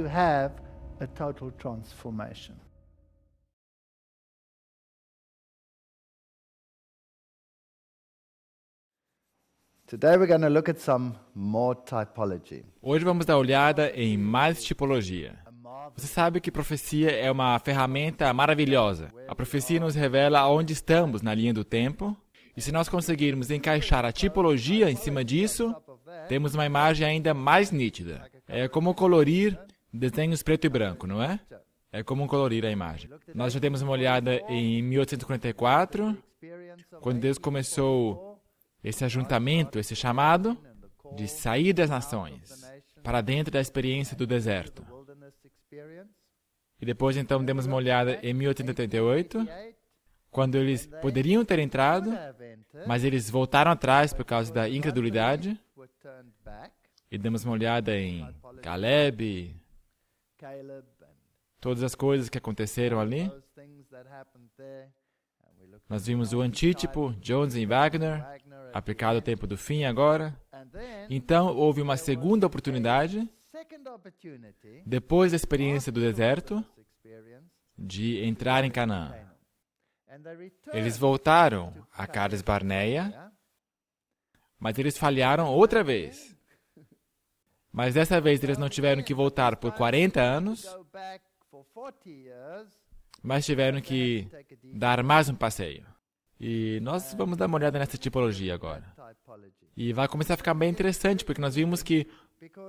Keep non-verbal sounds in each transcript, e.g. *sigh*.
to have a total transformation. Today we're going to look at some more typology. Hoje vamos dar olhada em mais tipologia. Você sabe que profecia é uma ferramenta maravilhosa. A profecia nos revela onde estamos na linha do tempo, e se nós conseguirmos encaixar a tipologia em cima disso, temos uma imagem ainda mais nítida. É como colorir Desenhos preto e branco, não é? É como colorir a imagem. Nós já temos uma olhada em 1844, quando Deus começou esse ajuntamento, esse chamado de sair das nações para dentro da experiência do deserto. E depois, então, demos uma olhada em 1888, quando eles poderiam ter entrado, mas eles voltaram atrás por causa da incredulidade. E demos uma olhada em Caleb, todas as coisas que aconteceram ali. Nós vimos o antítipo, Jones e Wagner, aplicado ao tempo do fim agora. Então, houve uma segunda oportunidade, depois da experiência do deserto, de entrar em Canaã. Eles voltaram a Cades Barneia, mas eles falharam outra vez. Mas dessa vez eles não tiveram que voltar por 40 anos, mas tiveram que dar mais um passeio. E nós vamos dar uma olhada nessa tipologia agora. E vai começar a ficar bem interessante, porque nós vimos que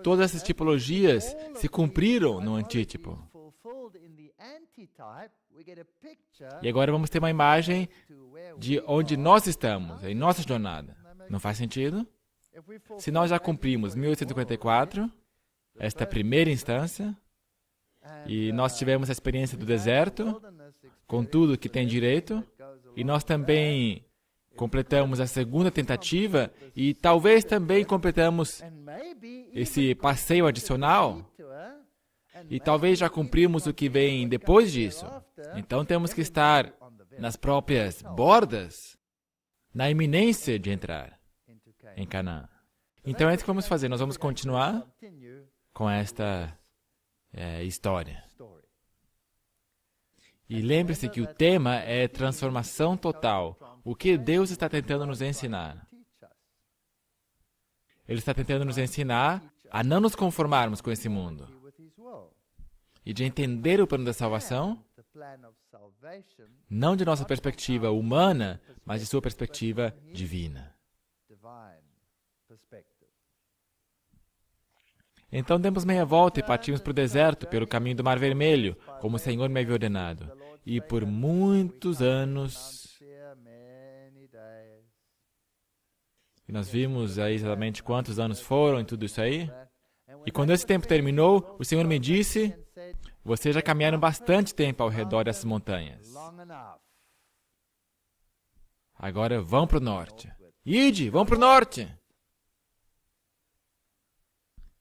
todas essas tipologias se cumpriram no antítipo. E agora vamos ter uma imagem de onde nós estamos, em nossa jornada. Não faz sentido? Se nós já cumprimos 1854, esta é primeira instância, e nós tivemos a experiência do deserto, com tudo que tem direito, e nós também completamos a segunda tentativa e talvez também completamos esse passeio adicional e talvez já cumprimos o que vem depois disso. Então temos que estar nas próprias bordas, na iminência de entrar em Canaã. Então é isso que vamos fazer. Nós vamos continuar com esta é, história. E lembre-se que o tema é transformação total. O que Deus está tentando nos ensinar? Ele está tentando nos ensinar a não nos conformarmos com esse mundo e de entender o plano da salvação, não de nossa perspectiva humana, mas de sua perspectiva divina. Então demos meia volta e partimos para o deserto, pelo caminho do Mar Vermelho, como o Senhor me havia ordenado. E por muitos anos. E nós vimos aí exatamente quantos anos foram e tudo isso aí. E quando esse tempo terminou, o Senhor me disse: Vocês já caminharam bastante tempo ao redor dessas montanhas. Agora vão para o norte. Ide, vão para o norte!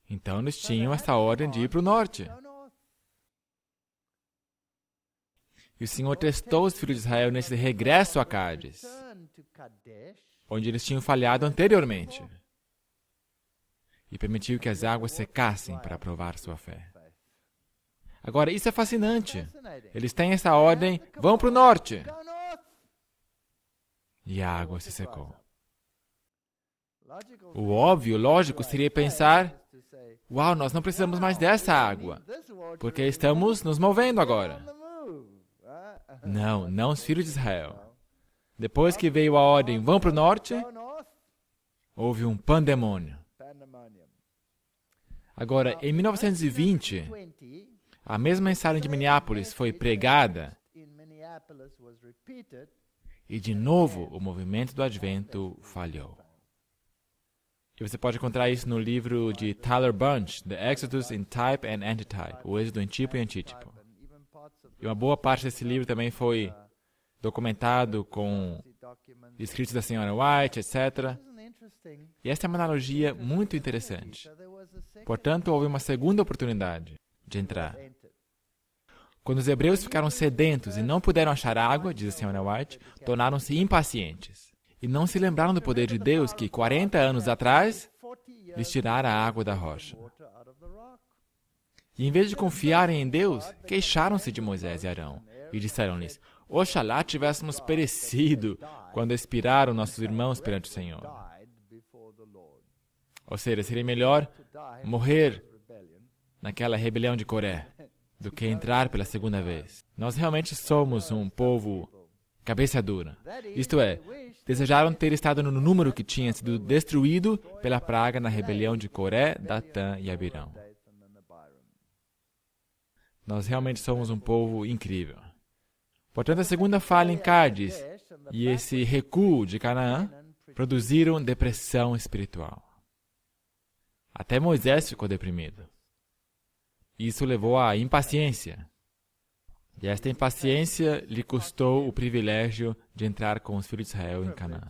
Então eles tinham essa ordem de ir para o norte. E o Senhor testou os filhos de Israel nesse regresso a Cádiz, onde eles tinham falhado anteriormente, e permitiu que as águas secassem para provar sua fé. Agora, isso é fascinante. Eles têm essa ordem, vão para o norte. E a água se secou. O óbvio, lógico, seria pensar Uau, nós não precisamos mais dessa água, porque estamos nos movendo agora. Não, não os filhos de Israel. Depois que veio a ordem, vão para o norte, houve um pandemônio. Agora, em 1920, a mesma mensagem de Minneapolis foi pregada e, de novo, o movimento do advento falhou. E você pode encontrar isso no livro de Tyler Bunch, The Exodus in Type and Antitype, O Êxodo em Tipo e Antítipo. E uma boa parte desse livro também foi documentado com escritos da senhora White, etc. E essa é uma analogia muito interessante. Portanto, houve uma segunda oportunidade de entrar. Quando os hebreus ficaram sedentos e não puderam achar água, diz a senhora White, tornaram-se impacientes e não se lembraram do poder de Deus que, 40 anos atrás, lhes tirara a água da rocha. E em vez de confiarem em Deus, queixaram-se de Moisés e Arão e disseram-lhes: Oxalá tivéssemos perecido quando expiraram nossos irmãos perante o Senhor. Ou seja, seria melhor morrer naquela rebelião de Coré do que entrar pela segunda vez. Nós realmente somos um povo cabeça dura. Isto é, desejaram ter estado no número que tinha sido destruído pela praga na rebelião de Coré, Datã e Abirão. Nós realmente somos um povo incrível. Portanto, a segunda falha em Cádiz e esse recuo de Canaã produziram depressão espiritual. Até Moisés ficou deprimido. Isso levou à impaciência e esta impaciência lhe custou o privilégio de entrar com os filhos de Israel em Canaã.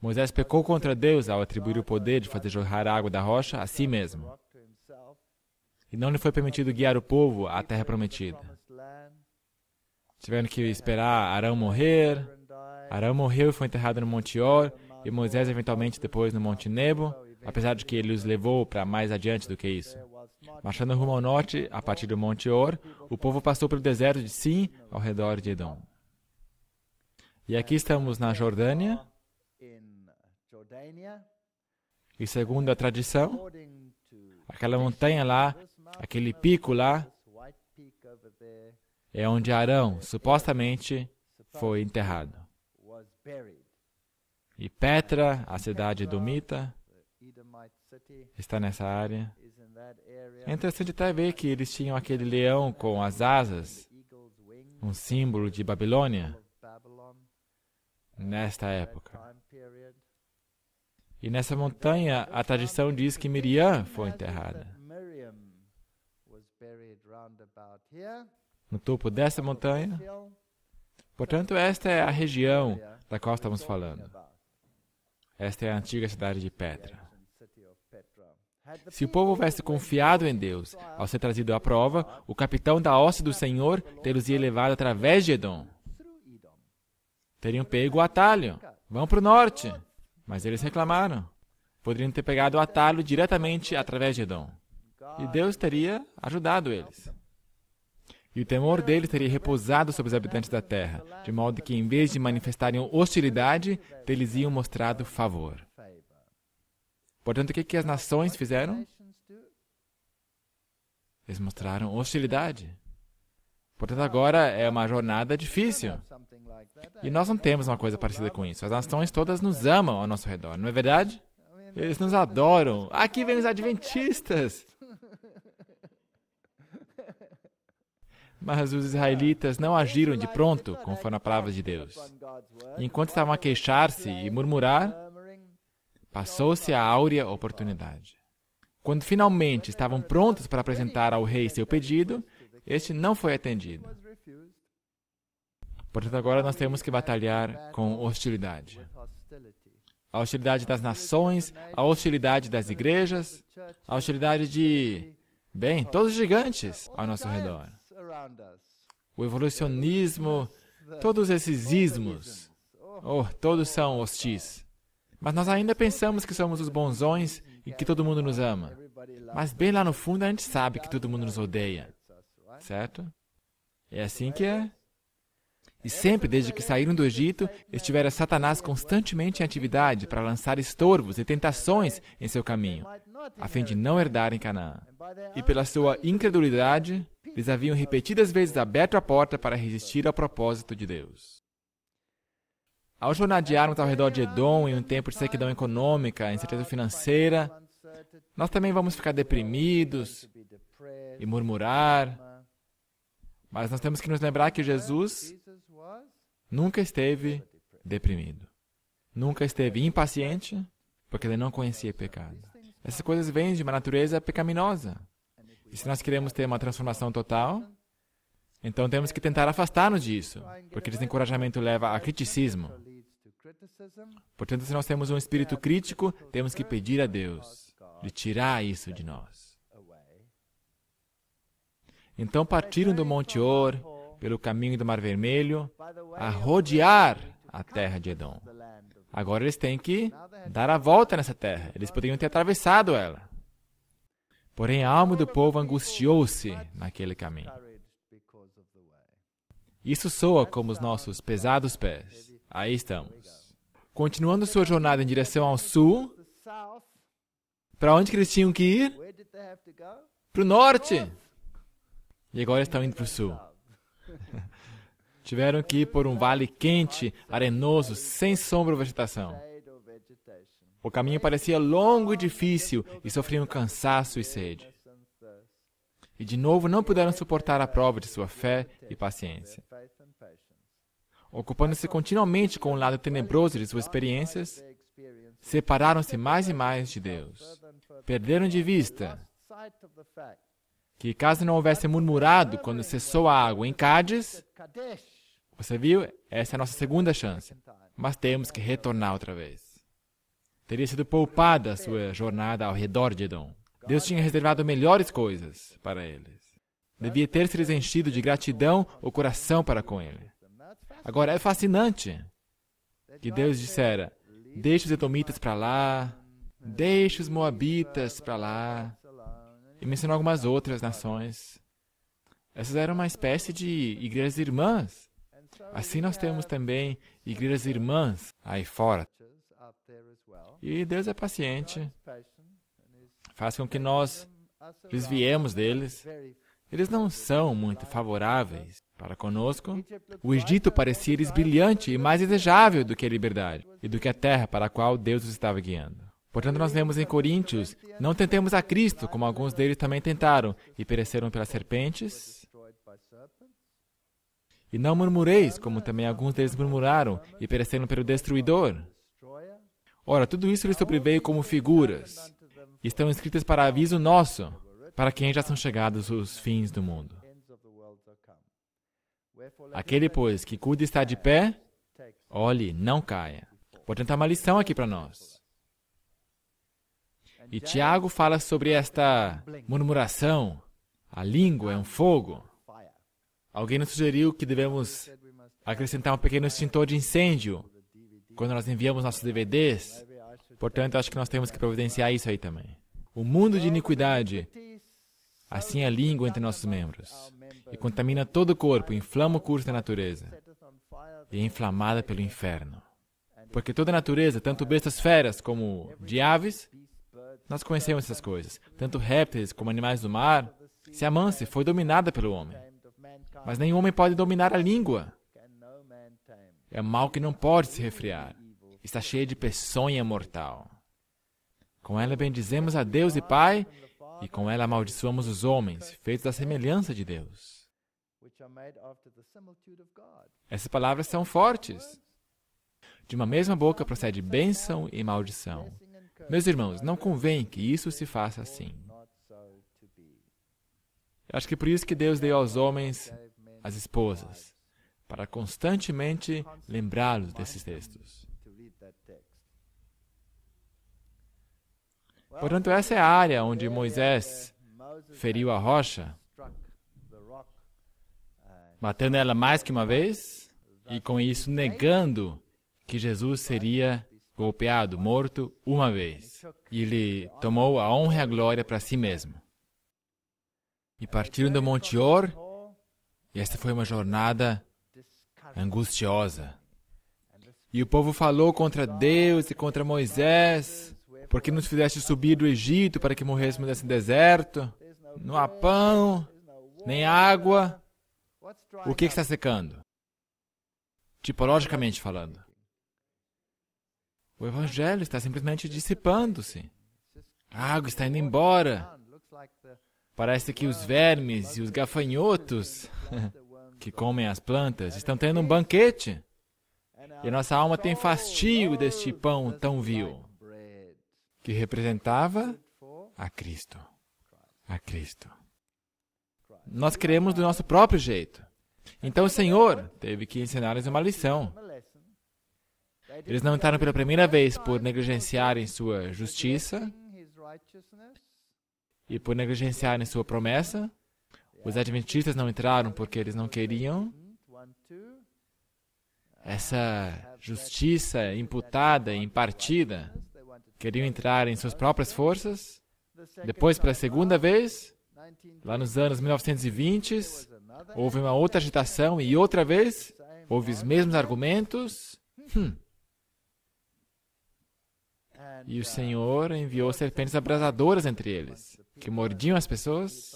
Moisés pecou contra Deus ao atribuir o poder de fazer jorrar a água da rocha a si mesmo. E não lhe foi permitido guiar o povo à terra prometida. Tiveram que esperar Arão morrer. Arão morreu e foi enterrado no Monte Or, e Moisés eventualmente depois no Monte Nebo, apesar de que ele os levou para mais adiante do que isso. Marchando rumo ao norte, a partir do Monte Or, o povo passou pelo deserto de Sim, ao redor de Edom. E aqui estamos na Jordânia. E segundo a tradição, aquela montanha lá, aquele pico lá, é onde Arão supostamente foi enterrado. E Petra, a cidade do Mita, está nessa área. É interessante até ver que eles tinham aquele leão com as asas, um símbolo de Babilônia, nesta época. E nessa montanha, a tradição diz que Miriam foi enterrada. No topo dessa montanha. Portanto, esta é a região da qual estamos falando. Esta é a antiga cidade de Petra. Se o povo houvesse confiado em Deus, ao ser trazido à prova, o capitão da hoste do Senhor teria levado através de Edom. Teriam pego o atalho. Vão para o norte. Mas eles reclamaram. Poderiam ter pegado o atalho diretamente através de Edom. E Deus teria ajudado eles. E o temor deles teria repousado sobre os habitantes da terra, de modo que, em vez de manifestarem hostilidade, eles iam mostrado favor. Portanto, o que, que as nações fizeram? Eles mostraram hostilidade. Portanto, agora é uma jornada difícil. E nós não temos uma coisa parecida com isso. As nações todas nos amam ao nosso redor, não é verdade? Eles nos adoram. Aqui vem os adventistas. Mas os israelitas não agiram de pronto, conforme a palavra de Deus. Enquanto estavam a queixar-se e murmurar, Passou-se a áurea oportunidade. Quando finalmente estavam prontos para apresentar ao rei seu pedido, este não foi atendido. Portanto, agora nós temos que batalhar com hostilidade. A hostilidade das nações, a hostilidade das igrejas, a hostilidade de, bem, todos os gigantes ao nosso redor. O evolucionismo, todos esses ismos, oh, todos são hostis. Mas nós ainda pensamos que somos os bonzões e que todo mundo nos ama. Mas bem lá no fundo a gente sabe que todo mundo nos odeia. Certo? É assim que é. E sempre desde que saíram do Egito, estivera Satanás constantemente em atividade para lançar estorvos e tentações em seu caminho, a fim de não herdarem Canaã. E pela sua incredulidade, eles haviam repetidas vezes aberto a porta para resistir ao propósito de Deus. Ao jornadearmos ao redor de Edom em um tempo de sequidão econômica, incerteza financeira, nós também vamos ficar deprimidos e murmurar. Mas nós temos que nos lembrar que Jesus nunca esteve deprimido, nunca esteve impaciente, porque ele não conhecia pecado. Essas coisas vêm de uma natureza pecaminosa. E se nós queremos ter uma transformação total, então temos que tentar afastar-nos disso, porque desencorajamento leva a criticismo. Portanto, se nós temos um espírito crítico, temos que pedir a Deus de tirar isso de nós. Então partiram do Monte Or, pelo caminho do Mar Vermelho, a rodear a terra de Edom. Agora eles têm que dar a volta nessa terra. Eles poderiam ter atravessado ela. Porém, a alma do povo angustiou-se naquele caminho. Isso soa como os nossos pesados pés. Aí estamos. Continuando sua jornada em direção ao sul, para onde que eles tinham que ir? Para o norte! E agora estão indo para o sul. *laughs* Tiveram que ir por um vale quente, arenoso, sem sombra ou vegetação. O caminho parecia longo e difícil e sofriam cansaço e sede. E de novo não puderam suportar a prova de sua fé e paciência ocupando-se continuamente com o lado tenebroso de suas experiências, separaram-se mais e mais de Deus. Perderam de vista que, caso não houvesse murmurado quando cessou a água em Cádiz, você viu? Essa é a nossa segunda chance. Mas temos que retornar outra vez. Teria sido poupada a sua jornada ao redor de Edom. Deus tinha reservado melhores coisas para eles. Devia ter se enchido de gratidão o coração para com ele. Agora, é fascinante que Deus dissera: deixe os Edomitas para lá, deixe os Moabitas para lá, e mencionou algumas outras nações. Essas eram uma espécie de igrejas irmãs. Assim nós temos também igrejas irmãs aí fora. E Deus é paciente, faz com que nós desviemos deles. Eles não são muito favoráveis para conosco, o Egito parecia lhes brilhante e mais desejável do que a liberdade e do que a terra para a qual Deus os estava guiando. Portanto, nós lemos em Coríntios: Não tentemos a Cristo, como alguns deles também tentaram e pereceram pelas serpentes. E não murmureis, como também alguns deles murmuraram e pereceram pelo destruidor. Ora, tudo isso lhes sobreveio como figuras. E estão escritas para aviso nosso, para quem já são chegados os fins do mundo. Aquele, pois, que cuida e está de pé, olhe, não caia. Portanto, há uma lição aqui para nós. E Tiago fala sobre esta murmuração. A língua é um fogo. Alguém nos sugeriu que devemos acrescentar um pequeno extintor de incêndio quando nós enviamos nossos DVDs. Portanto, acho que nós temos que providenciar isso aí também. O mundo de iniquidade, assim é a língua entre nossos membros e contamina todo o corpo, inflama o curso da natureza e é inflamada pelo inferno. Porque toda a natureza, tanto bestas feras como de aves, nós conhecemos essas coisas, tanto répteis como animais do mar, se amance foi dominada pelo homem. Mas nenhum homem pode dominar a língua. É mal que não pode se refriar. Está cheia de peçonha mortal. Com ela bendizemos a Deus e Pai, e com ela amaldiçoamos os homens, feitos da semelhança de Deus. Essas palavras são fortes. De uma mesma boca procede bênção e maldição. Meus irmãos, não convém que isso se faça assim. Eu acho que por isso que Deus deu aos homens as esposas, para constantemente lembrá-los desses textos. Portanto, essa é a área onde Moisés feriu a rocha matando ela mais que uma vez e com isso negando que Jesus seria golpeado, morto uma vez. E ele tomou a honra e a glória para si mesmo. E partiram do Monte Or, e esta foi uma jornada angustiosa. E o povo falou contra Deus e contra Moisés, porque nos fizeste subir do Egito para que morrêssemos nesse deserto? Não há pão, nem água, o que está secando? Tipologicamente falando. O evangelho está simplesmente dissipando-se. A água está indo embora. Parece que os vermes e os gafanhotos *laughs* que comem as plantas estão tendo um banquete. E a nossa alma tem fastio deste pão tão vil, que representava a Cristo. A Cristo. Nós queremos do nosso próprio jeito. Então o Senhor teve que ensinar-lhes uma lição. Eles não entraram pela primeira vez por negligenciarem sua justiça e por negligenciarem sua promessa. Os adventistas não entraram porque eles não queriam essa justiça imputada, impartida. Queriam entrar em suas próprias forças. Depois, pela segunda vez, Lá nos anos 1920, é houve uma outra agitação e outra vez houve os mesmos argumentos. Hum. E o Senhor enviou serpentes abrasadoras entre eles, que mordiam as pessoas,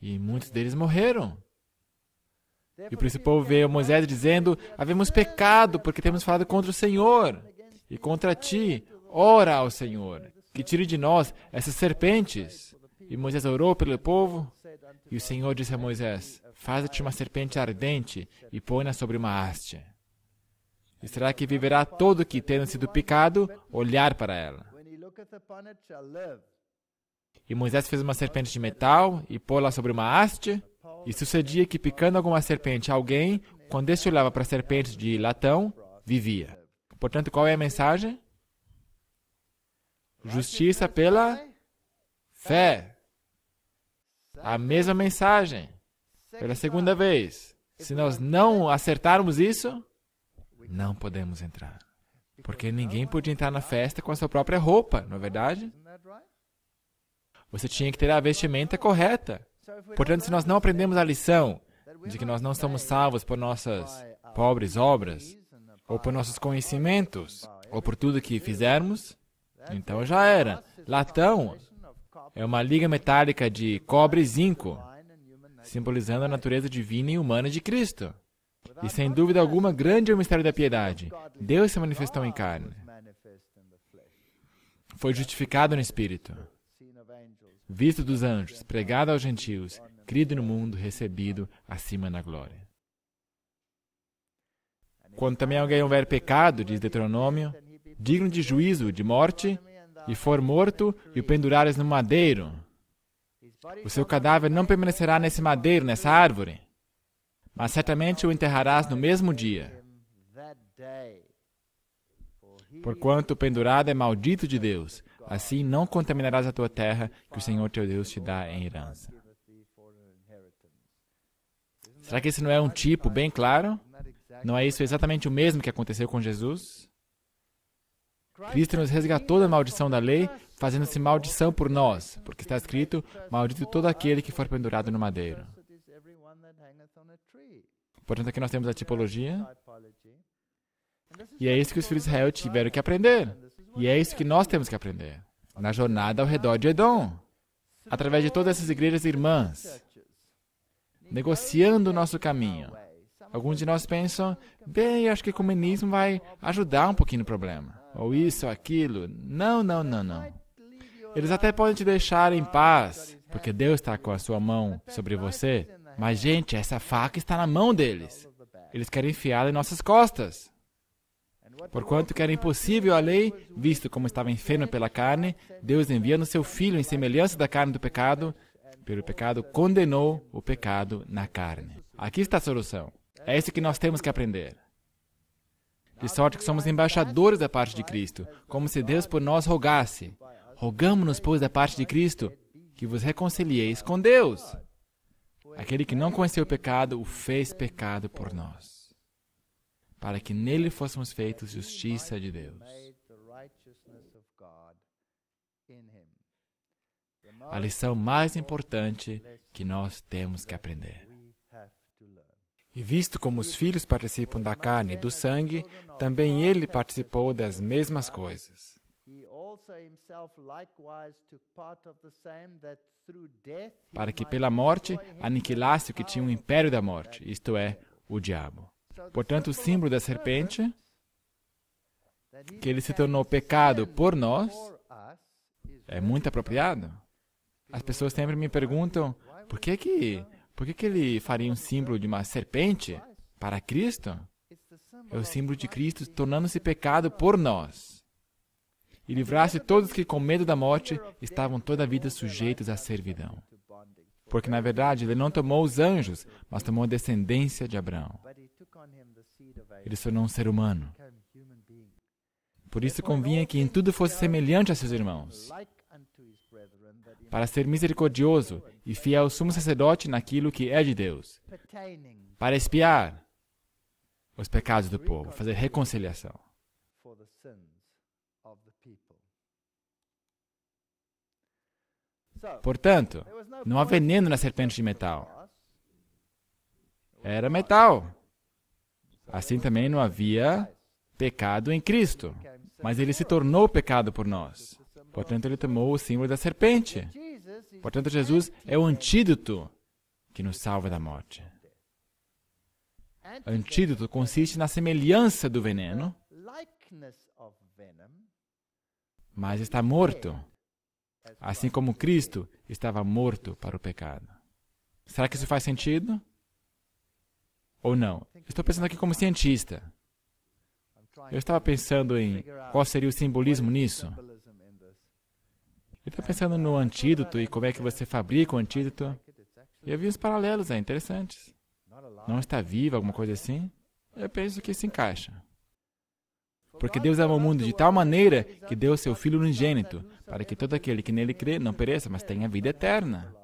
e muitos deles morreram. E por isso o povo veio Moisés dizendo: Havemos pecado, porque temos falado contra o Senhor e contra ti. Ora ao Senhor, que tire de nós essas serpentes. E Moisés orou pelo povo, e o Senhor disse a Moisés: faz te uma serpente ardente e põe-na sobre uma haste. E será que viverá todo que, tendo sido picado, olhar para ela? E Moisés fez uma serpente de metal e pô-la sobre uma haste. E sucedia que, picando alguma serpente a alguém, quando este olhava para a serpente de latão, vivia. Portanto, qual é a mensagem? Justiça pela fé a mesma mensagem pela segunda vez. Se nós não acertarmos isso, não podemos entrar. Porque ninguém podia entrar na festa com a sua própria roupa, não é verdade? Você tinha que ter a vestimenta correta. Portanto, se nós não aprendemos a lição de que nós não somos salvos por nossas pobres obras, ou por nossos conhecimentos, ou por tudo que fizermos, então já era. Latão é uma liga metálica de cobre e zinco, simbolizando a natureza divina e humana de Cristo. E sem dúvida alguma, grande é o mistério da piedade. Deus se manifestou em carne. Foi justificado no Espírito, visto dos anjos, pregado aos gentios, crido no mundo, recebido acima na glória. Quando também alguém houver pecado, diz Deuteronômio, digno de juízo, de morte, e for morto e o pendurares no madeiro, o seu cadáver não permanecerá nesse madeiro, nessa árvore, mas certamente o enterrarás no mesmo dia. Porquanto o pendurado é maldito de Deus, assim não contaminarás a tua terra que o Senhor teu Deus te dá em herança. Será que esse não é um tipo bem claro? Não é isso exatamente o mesmo que aconteceu com Jesus? Cristo nos resgatou da maldição da lei, fazendo-se maldição por nós, porque está escrito: Maldito todo aquele que for pendurado no madeiro. Portanto, aqui nós temos a tipologia. E é isso que os filhos de Israel tiveram que aprender. E é isso que nós temos que aprender. Na jornada ao redor de Edom. Através de todas essas igrejas irmãs. Negociando o nosso caminho. Alguns de nós pensam, bem, acho que o comunismo vai ajudar um pouquinho no problema ou isso, ou aquilo. Não, não, não, não. Eles até podem te deixar em paz, porque Deus está com a sua mão sobre você. Mas, gente, essa faca está na mão deles. Eles querem enfiá-la em nossas costas. Porquanto que era impossível a lei, visto como estava enferma pela carne, Deus enviando seu Filho em semelhança da carne do pecado, pelo pecado condenou o pecado na carne. Aqui está a solução. É isso que nós temos que aprender de sorte que somos embaixadores da parte de Cristo, como se Deus por nós rogasse. Rogamos-nos, pois, da parte de Cristo, que vos reconcilieis com Deus. Aquele que não conheceu o pecado, o fez pecado por nós, para que nele fôssemos feitos justiça de Deus. A lição mais importante que nós temos que aprender. E visto como os filhos participam da carne e do sangue, também ele participou das mesmas coisas. Para que pela morte aniquilasse o que tinha o um império da morte, isto é, o diabo. Portanto, o símbolo da serpente, que ele se tornou pecado por nós, é muito apropriado. As pessoas sempre me perguntam por que que por que, que ele faria um símbolo de uma serpente para Cristo? É o símbolo de Cristo tornando-se pecado por nós. E livrasse todos que, com medo da morte, estavam toda a vida sujeitos à servidão. Porque, na verdade, ele não tomou os anjos, mas tomou a descendência de Abraão. Ele se tornou um ser humano. Por isso convinha que em tudo fosse semelhante a seus irmãos, para ser misericordioso e fiel sumo sacerdote naquilo que é de Deus, para espiar os pecados do povo, fazer reconciliação. Portanto, não há veneno na serpente de metal. Era metal. Assim também não havia pecado em Cristo, mas ele se tornou pecado por nós. Portanto, ele tomou o símbolo da serpente. Portanto, Jesus é o antídoto que nos salva da morte. antídoto consiste na semelhança do veneno, mas está morto, assim como Cristo estava morto para o pecado. Será que isso faz sentido? Ou não? Estou pensando aqui como cientista. Eu estava pensando em qual seria o simbolismo nisso. Ele está pensando no antídoto e como é que você fabrica o antídoto. E eu vi paralelos aí, interessantes. Não está viva, alguma coisa assim? Eu penso que se encaixa. Porque Deus ama o mundo de tal maneira que deu seu Filho unigênito, para que todo aquele que nele crê não pereça, mas tenha vida eterna.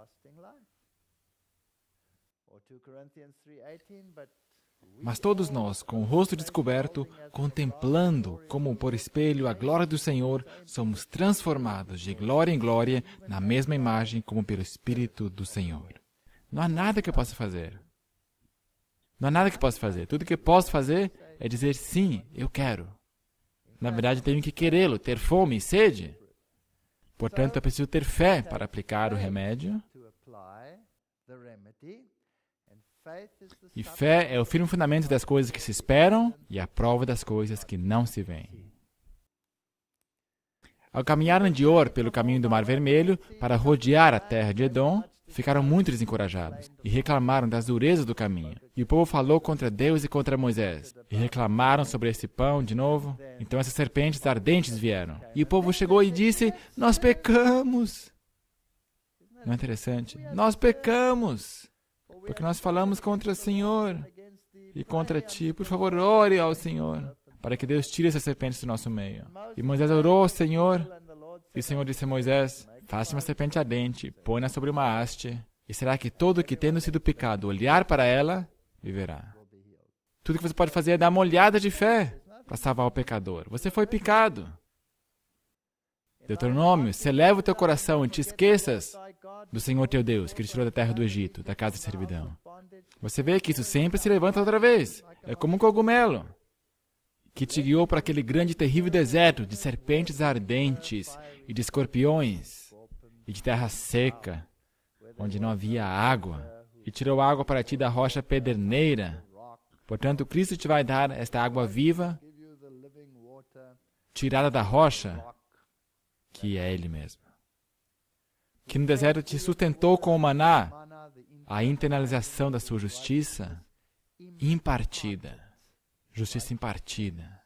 Mas todos nós, com o rosto descoberto, contemplando como por espelho a glória do Senhor, somos transformados de glória em glória na mesma imagem como pelo Espírito do Senhor. Não há nada que eu possa fazer. Não há nada que eu possa fazer. Tudo que eu posso fazer é dizer sim, eu quero. Na verdade, tenho que querê-lo, ter fome e sede. Portanto, eu preciso ter fé para aplicar o remédio E fé é o firme fundamento das coisas que se esperam e a prova das coisas que não se veem. Ao caminhar de Or pelo caminho do Mar Vermelho para rodear a terra de Edom, ficaram muito desencorajados e reclamaram das durezas do caminho. E o povo falou contra Deus e contra Moisés, e reclamaram sobre esse pão de novo. Então essas serpentes ardentes vieram. E o povo chegou e disse: Nós pecamos. Não é interessante? Nós pecamos porque nós falamos contra o Senhor e contra ti. Por favor, ore ao Senhor, para que Deus tire essa serpente do nosso meio. E Moisés orou ao Senhor, e o Senhor disse a Moisés: Faça uma serpente ardente, põe-na sobre uma haste, e será que todo que, tendo sido picado, olhar para ela, viverá. Tudo que você pode fazer é dar uma olhada de fé para salvar o pecador. Você foi picado. Deuteronômio, se eleva o teu coração e te esqueças do Senhor teu Deus, que te tirou da terra do Egito, da casa de servidão. Você vê que isso sempre se levanta outra vez. É como um cogumelo que te guiou para aquele grande e terrível deserto de serpentes ardentes e de escorpiões e de terra seca, onde não havia água, e tirou água para ti da rocha pederneira. Portanto, Cristo te vai dar esta água viva, tirada da rocha, que é Ele mesmo. Que no deserto te sustentou com o maná, a internalização da sua justiça impartida. Justiça impartida.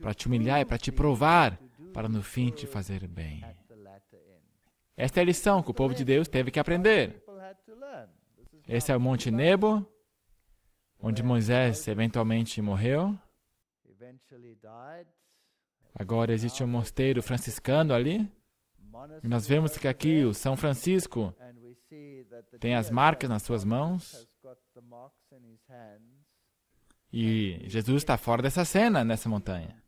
Para te humilhar e para te provar, para no fim te fazer bem. Esta é a lição que o povo de Deus teve que aprender. Esse é o Monte Nebo, onde Moisés eventualmente morreu. Agora existe um mosteiro franciscano ali. E nós vemos que aqui o São Francisco tem as marcas nas suas mãos. E Jesus está fora dessa cena, nessa montanha.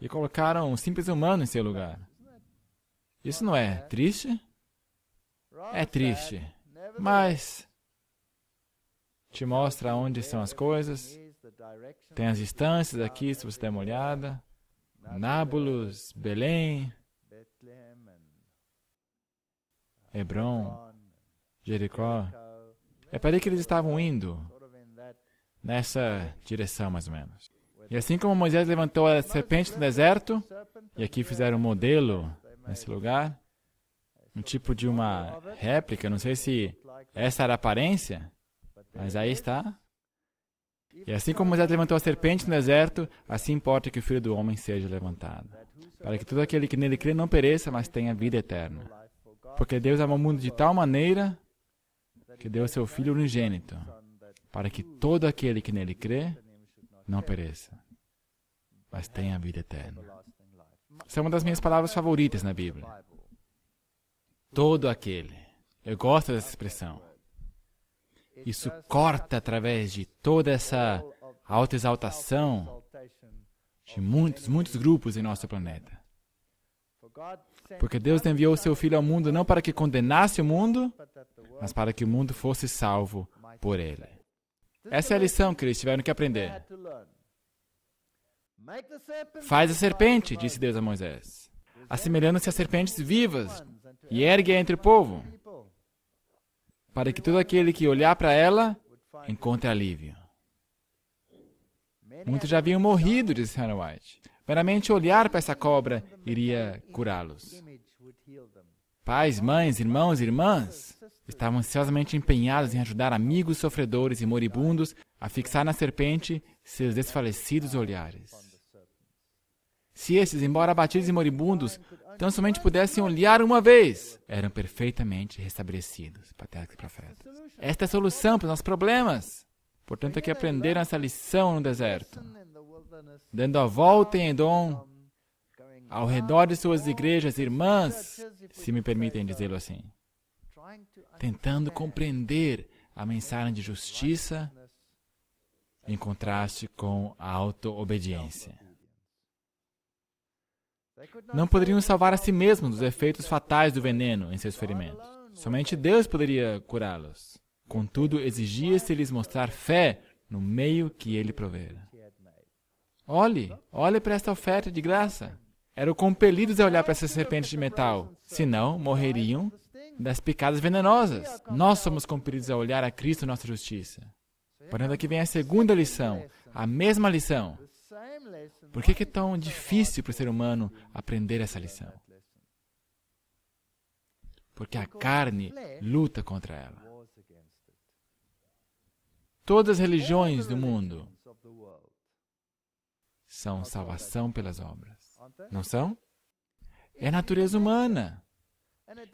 E colocaram um simples humano em seu lugar. Isso não é triste? É triste. Mas te mostra onde estão as coisas, tem as instâncias aqui, se você der uma olhada. Nábulos, Belém, Hebron, Jericó. É para aí que eles estavam indo, nessa direção mais ou menos. E assim como Moisés levantou a serpente no deserto, e aqui fizeram um modelo nesse lugar, um tipo de uma réplica, não sei se essa era a aparência, mas aí está e assim como Moisés levantou a serpente no deserto, assim importa que o Filho do Homem seja levantado, para que todo aquele que nele crê não pereça, mas tenha vida eterna. Porque Deus amou o mundo de tal maneira que deu seu Filho unigênito, para que todo aquele que nele crê não pereça, mas tenha vida eterna. Essa é uma das minhas palavras favoritas na Bíblia. Todo aquele. Eu gosto dessa expressão. Isso corta através de toda essa autoexaltação de muitos, muitos grupos em nosso planeta. Porque Deus enviou o seu Filho ao mundo não para que condenasse o mundo, mas para que o mundo fosse salvo por ele. Essa é a lição que eles tiveram que aprender. Faz a serpente, disse Deus a Moisés, assemelhando-se a serpentes vivas, e ergue-a entre o povo para que todo aquele que olhar para ela encontre alívio. Muitos já haviam morrido, disse Hannah White. Meramente olhar para essa cobra iria curá-los. Pais, mães, irmãos e irmãs estavam ansiosamente empenhados em ajudar amigos sofredores e moribundos a fixar na serpente seus desfalecidos olhares. Se esses, embora abatidos e moribundos, tão somente pudessem olhar uma vez, eram perfeitamente restabelecidos. Patriarca e profetas. Esta é a solução para os nossos problemas. Portanto, é que aprenderam essa lição no deserto. Dando a volta em Edom, ao redor de suas igrejas irmãs, se me permitem dizê-lo assim, tentando compreender a mensagem de justiça em contraste com a auto-obediência. Não poderiam salvar a si mesmos dos efeitos fatais do veneno em seus ferimentos. Somente Deus poderia curá-los. Contudo, exigia-se-lhes mostrar fé no meio que ele provera. Olhe, olhe para esta oferta de graça. Eram compelidos a é olhar para essas serpentes de metal, senão morreriam das picadas venenosas. Nós somos compelidos a olhar a Cristo, nossa justiça. Porém, aqui vem a segunda lição, a mesma lição. Por que é tão difícil para o ser humano aprender essa lição? Porque a carne luta contra ela. Todas as religiões do mundo são salvação pelas obras, não são? É a natureza humana.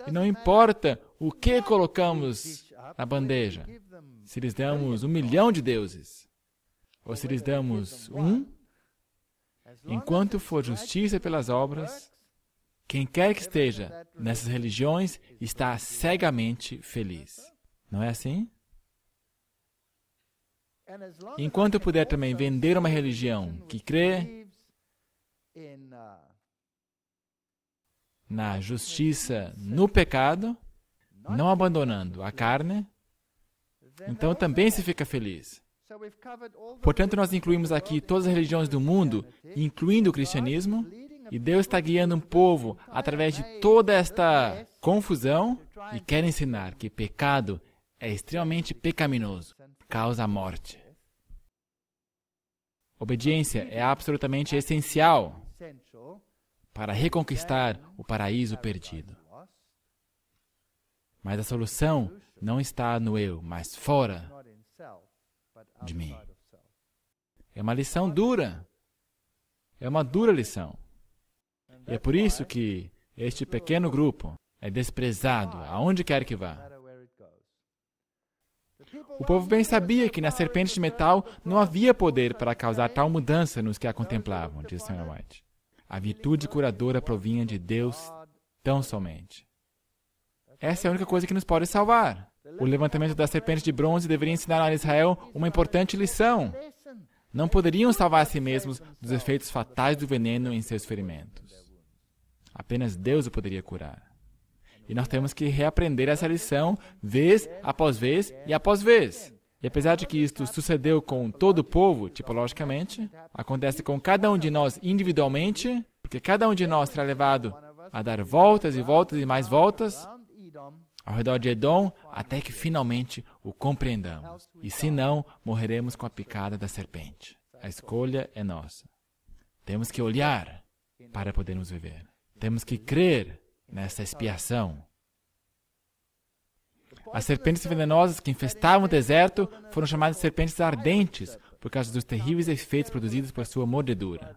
E não importa o que colocamos na bandeja, se lhes damos um milhão de deuses, ou se lhes damos um, Enquanto for justiça pelas obras, quem quer que esteja nessas religiões está cegamente feliz. Não é assim? Enquanto puder também vender uma religião que crê na justiça no pecado, não abandonando a carne, então também se fica feliz. Portanto, nós incluímos aqui todas as religiões do mundo, incluindo o cristianismo, e Deus está guiando um povo através de toda esta confusão e quer ensinar que pecado é extremamente pecaminoso, causa morte. Obediência é absolutamente essencial para reconquistar o paraíso perdido. Mas a solução não está no eu, mas fora de mim. É uma lição dura. É uma dura lição. E é por isso que este pequeno grupo é desprezado aonde quer que vá. O povo bem sabia que na serpente de metal não havia poder para causar tal mudança nos que a contemplavam, diz Sr. White. A virtude curadora provinha de Deus tão somente. Essa é a única coisa que nos pode salvar. O levantamento da serpente de bronze deveria ensinar a Israel uma importante lição. Não poderiam salvar a si mesmos dos efeitos fatais do veneno em seus ferimentos. Apenas Deus o poderia curar. E nós temos que reaprender essa lição vez após vez e após vez. E apesar de que isto sucedeu com todo o povo, tipologicamente, acontece com cada um de nós individualmente, porque cada um de nós será levado a dar voltas e voltas e mais voltas ao redor de Edom até que finalmente o compreendamos. E se não, morreremos com a picada da serpente. A escolha é nossa. Temos que olhar para podermos viver. Temos que crer nessa expiação. As serpentes venenosas que infestavam o deserto foram chamadas de serpentes ardentes por causa dos terríveis efeitos produzidos por sua mordedura.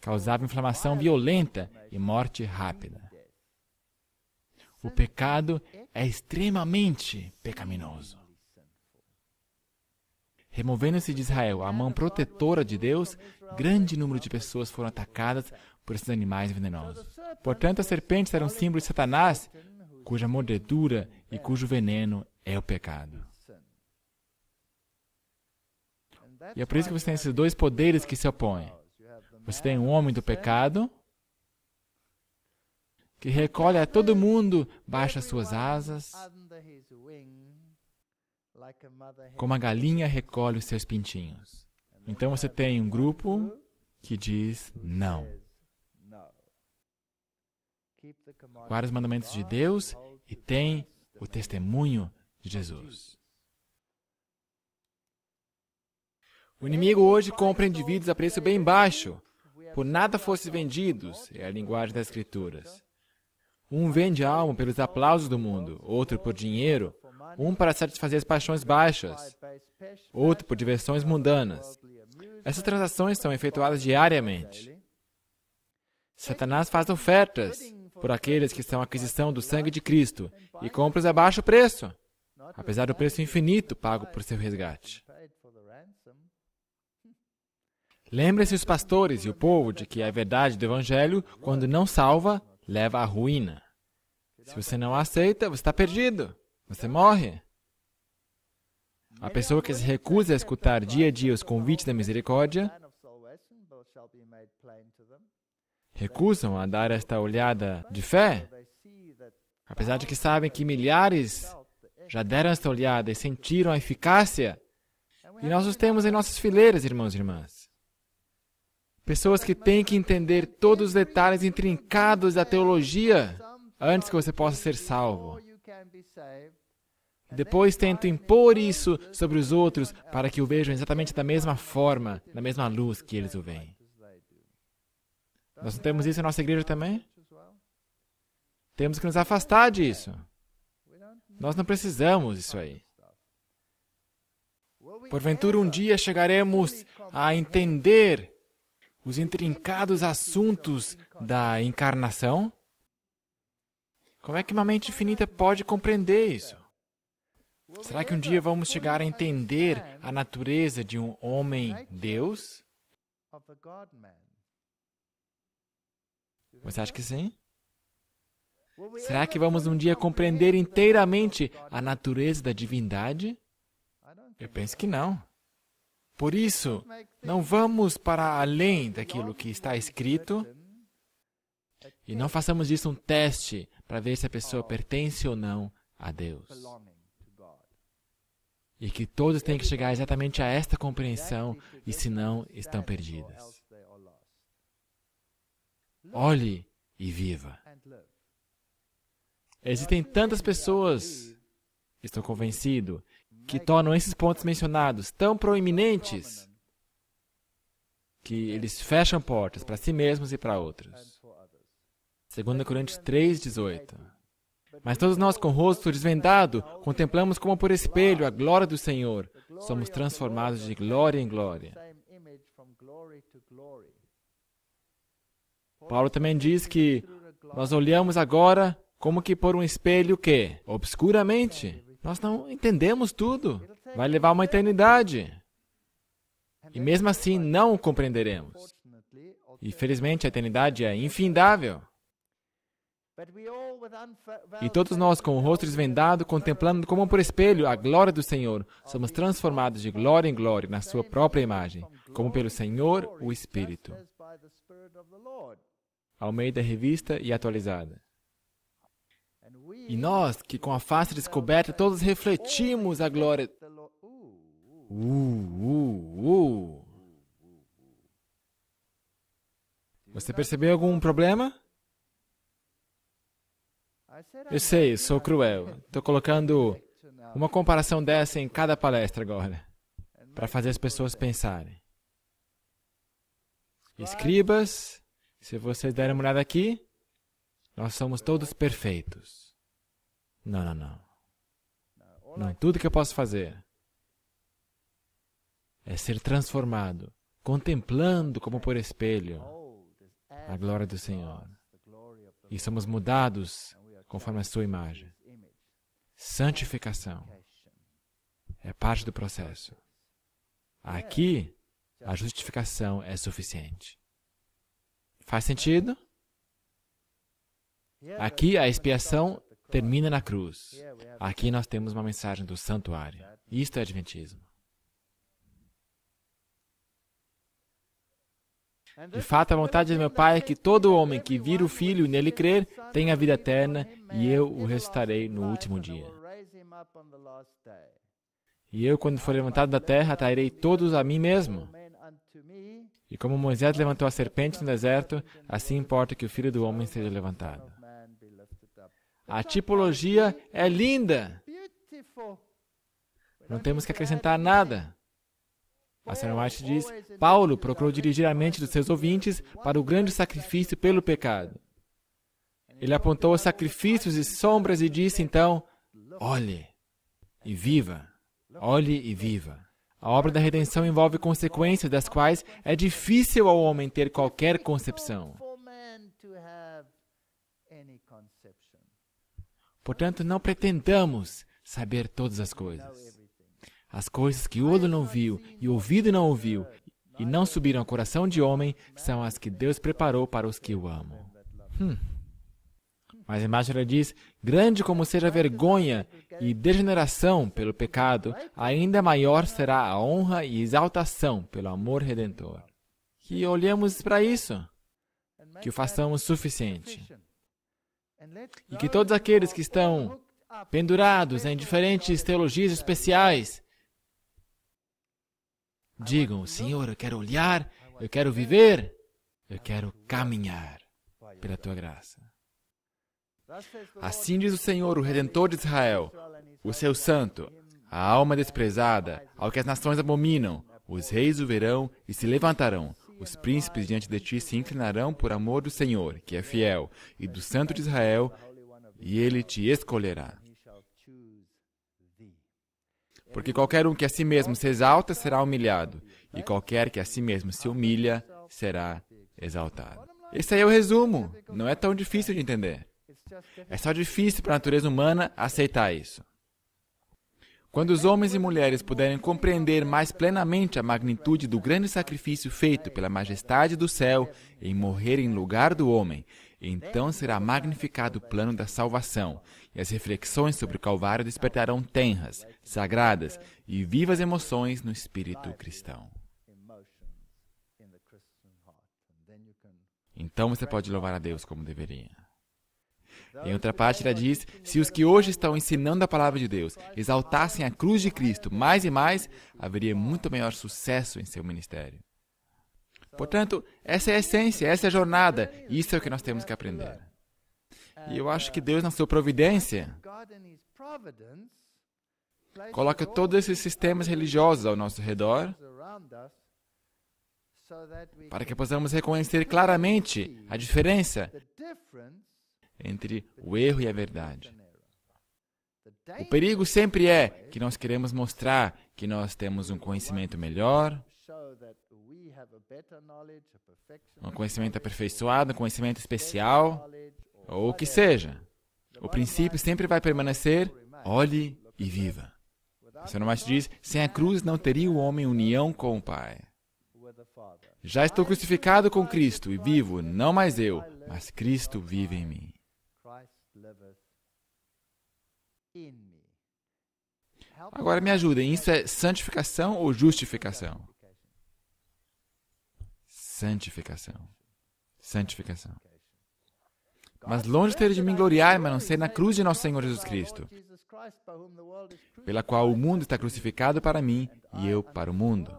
Causava inflamação violenta e morte rápida. O pecado é extremamente pecaminoso. Removendo-se de Israel a mão protetora de Deus, grande número de pessoas foram atacadas por esses animais venenosos. Portanto, as serpentes eram um símbolo de Satanás, cuja mordedura e cujo veneno é o pecado. E é por isso que você tem esses dois poderes que se opõem. Você tem o homem do pecado que recolhe a todo mundo baixo as suas asas, como a galinha recolhe os seus pintinhos. Então você tem um grupo que diz não. Guarda os mandamentos de Deus e tem o testemunho de Jesus. O inimigo hoje compra indivíduos a preço bem baixo, por nada fossem vendidos, é a linguagem das Escrituras. Um vende a alma pelos aplausos do mundo, outro por dinheiro, um para satisfazer as paixões baixas, outro por diversões mundanas. Essas transações são efetuadas diariamente. Satanás faz ofertas por aqueles que são aquisição do sangue de Cristo e compra-os a baixo preço, apesar do preço infinito pago por seu resgate. Lembre-se os pastores e o povo de que é a verdade do Evangelho, quando não salva, leva à ruína. Se você não aceita, você está perdido. Você morre. A pessoa que se recusa a escutar dia a dia os convites da misericórdia recusam a dar esta olhada de fé, apesar de que sabem que milhares já deram esta olhada e sentiram a eficácia, e nós os temos em nossas fileiras, irmãos e irmãs. Pessoas que têm que entender todos os detalhes intrincados da teologia antes que você possa ser salvo. Depois tento impor isso sobre os outros para que o vejam exatamente da mesma forma, na mesma luz que eles o veem. Nós não temos isso na nossa igreja também? Temos que nos afastar disso. Nós não precisamos disso aí. Porventura, um dia chegaremos a entender os intrincados assuntos da encarnação? Como é que uma mente infinita pode compreender isso? Será que um dia vamos chegar a entender a natureza de um homem-deus? Você acha que sim? Será que vamos um dia compreender inteiramente a natureza da divindade? Eu penso que não. Por isso, não vamos para além daquilo que está escrito e não façamos disso um teste para ver se a pessoa pertence ou não a Deus. E que todos têm que chegar exatamente a esta compreensão e, se não, estão perdidas. Olhe e viva. Existem tantas pessoas, estou convencido, que tornam esses pontos mencionados tão proeminentes que eles fecham portas para si mesmos e para outros. 2 Coríntios 3,18 Mas todos nós, com o rosto desvendado, contemplamos como por espelho a glória do Senhor. Somos transformados de glória em glória. Paulo também diz que nós olhamos agora como que por um espelho que? Obscuramente. Nós não entendemos tudo. Vai levar uma eternidade. E mesmo assim não o compreenderemos. E felizmente a eternidade é infindável. E todos nós, com o rosto esvendado, contemplando como por espelho a glória do Senhor, somos transformados de glória em glória na Sua própria imagem, como pelo Senhor o Espírito. Almeida Revista e Atualizada. E nós, que com a face descoberta, todos refletimos a glória. Uh, uh, uh. Você percebeu algum problema? Eu sei, sou cruel. Estou colocando uma comparação dessa em cada palestra agora, né? para fazer as pessoas pensarem. Escribas, se vocês derem uma olhada aqui, nós somos todos perfeitos. Não, não, não. Não, tudo que eu posso fazer é ser transformado, contemplando como por espelho a glória do Senhor. E somos mudados conforme a sua imagem. Santificação é parte do processo. Aqui, a justificação é suficiente. Faz sentido? Aqui, a expiação termina na cruz. Aqui nós temos uma mensagem do santuário. Isto é Adventismo. De fato, a vontade do meu Pai é que todo homem que vira o Filho e nele crer tenha vida eterna, e eu o restarei no último dia. E eu, quando for levantado da terra, atrairei todos a mim mesmo. E como Moisés levantou a serpente no deserto, assim importa que o Filho do Homem seja levantado. A tipologia é linda. Não temos que acrescentar nada. A senhora White diz: Paulo procurou dirigir a mente dos seus ouvintes para o grande sacrifício pelo pecado. Ele apontou os sacrifícios e sombras e disse então: Olhe e viva. Olhe e viva. A obra da redenção envolve consequências das quais é difícil ao homem ter qualquer concepção. Portanto, não pretendamos saber todas as coisas. As coisas que o olho não viu e o ouvido não ouviu e não subiram ao coração de homem são as que Deus preparou para os que o amam. Hum. Mas a ela diz: Grande como seja a vergonha e degeneração pelo pecado, ainda maior será a honra e exaltação pelo amor redentor. Que olhemos para isso, que o façamos suficiente e que todos aqueles que estão pendurados em diferentes teologias especiais digam: Senhor, eu quero olhar, eu quero viver, eu quero caminhar pela tua graça. Assim diz o Senhor, o Redentor de Israel, o seu santo, a alma desprezada, ao que as nações abominam, os reis o verão e se levantarão, os príncipes diante de ti se inclinarão por amor do Senhor, que é fiel, e do Santo de Israel, e ele te escolherá. Porque qualquer um que a si mesmo se exalta será humilhado, e qualquer que a si mesmo se humilha será exaltado. Esse aí é o resumo. Não é tão difícil de entender. É só difícil para a natureza humana aceitar isso. Quando os homens e mulheres puderem compreender mais plenamente a magnitude do grande sacrifício feito pela majestade do céu em morrer em lugar do homem, então será magnificado o plano da salvação, e as reflexões sobre o Calvário despertarão tenras, sagradas e vivas emoções no espírito cristão. Então você pode louvar a Deus como deveria. Em outra parte, ela diz: Se os que hoje estão ensinando a palavra de Deus exaltassem a cruz de Cristo mais e mais, haveria muito maior sucesso em seu ministério. Portanto, essa é a essência, essa é a jornada, isso é o que nós temos que aprender. E eu acho que Deus, na sua providência, coloca todos esses sistemas religiosos ao nosso redor para que possamos reconhecer claramente a diferença entre o erro e a verdade. O perigo sempre é que nós queremos mostrar que nós temos um conhecimento melhor, um conhecimento aperfeiçoado, um conhecimento especial, ou o que seja. O princípio sempre vai permanecer: olhe e viva. Senhor Marte diz: sem a cruz não teria o homem união com o Pai. Já estou crucificado com Cristo e vivo, não mais eu, mas Cristo vive em mim. Agora me ajudem, isso é santificação ou justificação? Santificação. Santificação. Mas longe ter de me gloriar, mas não ser na cruz de nosso Senhor Jesus Cristo, pela qual o mundo está crucificado para mim e eu para o mundo.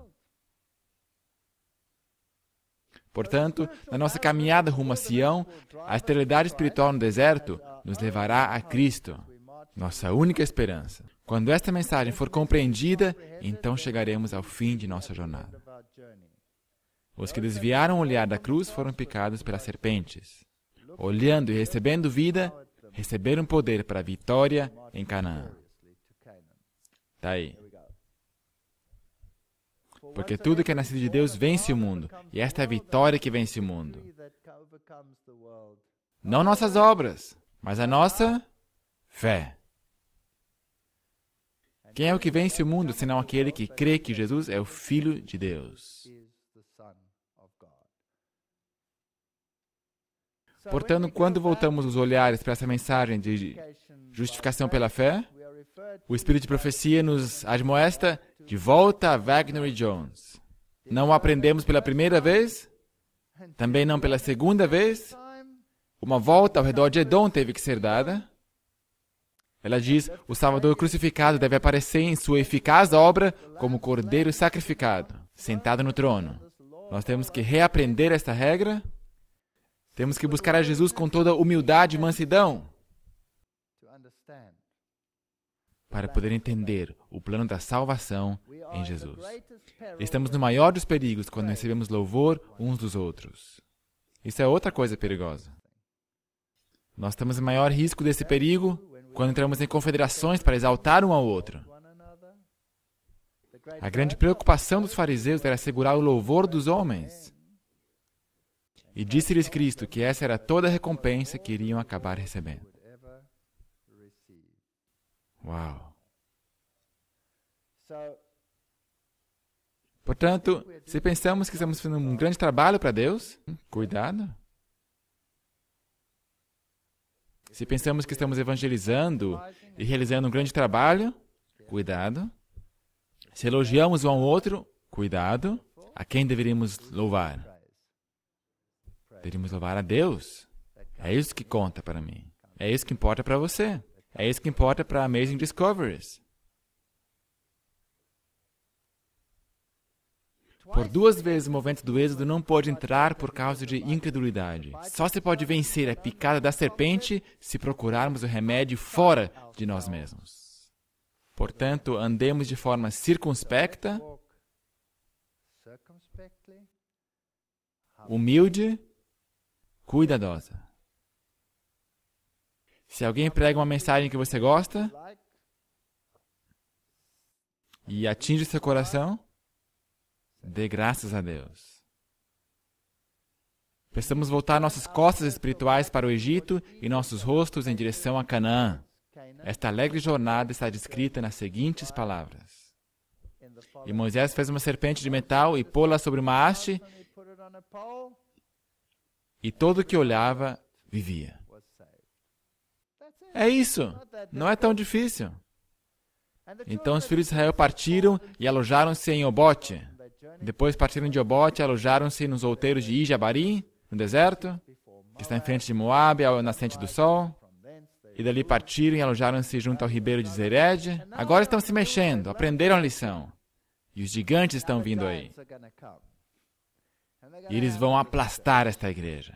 Portanto, na nossa caminhada rumo a Sião, a esterilidade espiritual no deserto uh, nos levará a Cristo nossa única esperança. Quando esta mensagem for compreendida, então chegaremos ao fim de nossa jornada. Os que desviaram o olhar da cruz foram picados pelas serpentes. Olhando e recebendo vida, receberam poder para a vitória em Canaã. Tá aí. Porque tudo que é nascido de Deus vence o mundo, e esta é a vitória que vence o mundo. Não nossas obras, mas a nossa fé. Quem é o que vence o mundo, senão aquele que crê que Jesus é o Filho de Deus? Portanto, quando voltamos os olhares para essa mensagem de justificação pela fé, o Espírito de profecia nos admoesta de volta a Wagner e Jones. Não aprendemos pela primeira vez, também não pela segunda vez. Uma volta ao redor de Edom teve que ser dada. Ela diz: o Salvador crucificado deve aparecer em sua eficaz obra como cordeiro sacrificado, sentado no trono. Nós temos que reaprender esta regra. Temos que buscar a Jesus com toda humildade e mansidão para poder entender o plano da salvação em Jesus. Estamos no maior dos perigos quando recebemos louvor uns dos outros. Isso é outra coisa perigosa. Nós estamos em maior risco desse perigo quando entramos em confederações para exaltar um ao outro. A grande preocupação dos fariseus era assegurar o louvor dos homens. E disse-lhes Cristo que essa era toda a recompensa que iriam acabar recebendo. Uau! Portanto, se pensamos que estamos fazendo um grande trabalho para Deus, cuidado. Se pensamos que estamos evangelizando e realizando um grande trabalho, cuidado. Se elogiamos um ao outro, cuidado. A quem deveríamos louvar? Deveríamos louvar a Deus. É isso que conta para mim. É isso que importa para você. É isso que importa para Amazing Discoveries. Por duas vezes o movimento do êxodo não pôde entrar por causa de incredulidade. Só se pode vencer a picada da serpente se procurarmos o remédio fora de nós mesmos. Portanto, andemos de forma circunspecta, humilde, cuidadosa. Se alguém prega uma mensagem que você gosta e atinge seu coração, Dê graças a Deus. Precisamos voltar nossas costas espirituais para o Egito e nossos rostos em direção a Canaã. Esta alegre jornada está descrita nas seguintes palavras: E Moisés fez uma serpente de metal e pô-la sobre uma haste, e todo que olhava vivia. É isso, não é tão difícil. Então os filhos de Israel partiram e alojaram-se em Obote. Depois partiram de Obote, alojaram-se nos outeiros de Ijabari, no deserto, que está em frente de Moabe, ao nascente do sol. E dali partiram e alojaram-se junto ao ribeiro de Zered. Agora estão se mexendo, aprenderam a lição. E os gigantes estão vindo aí. E eles vão aplastar esta igreja.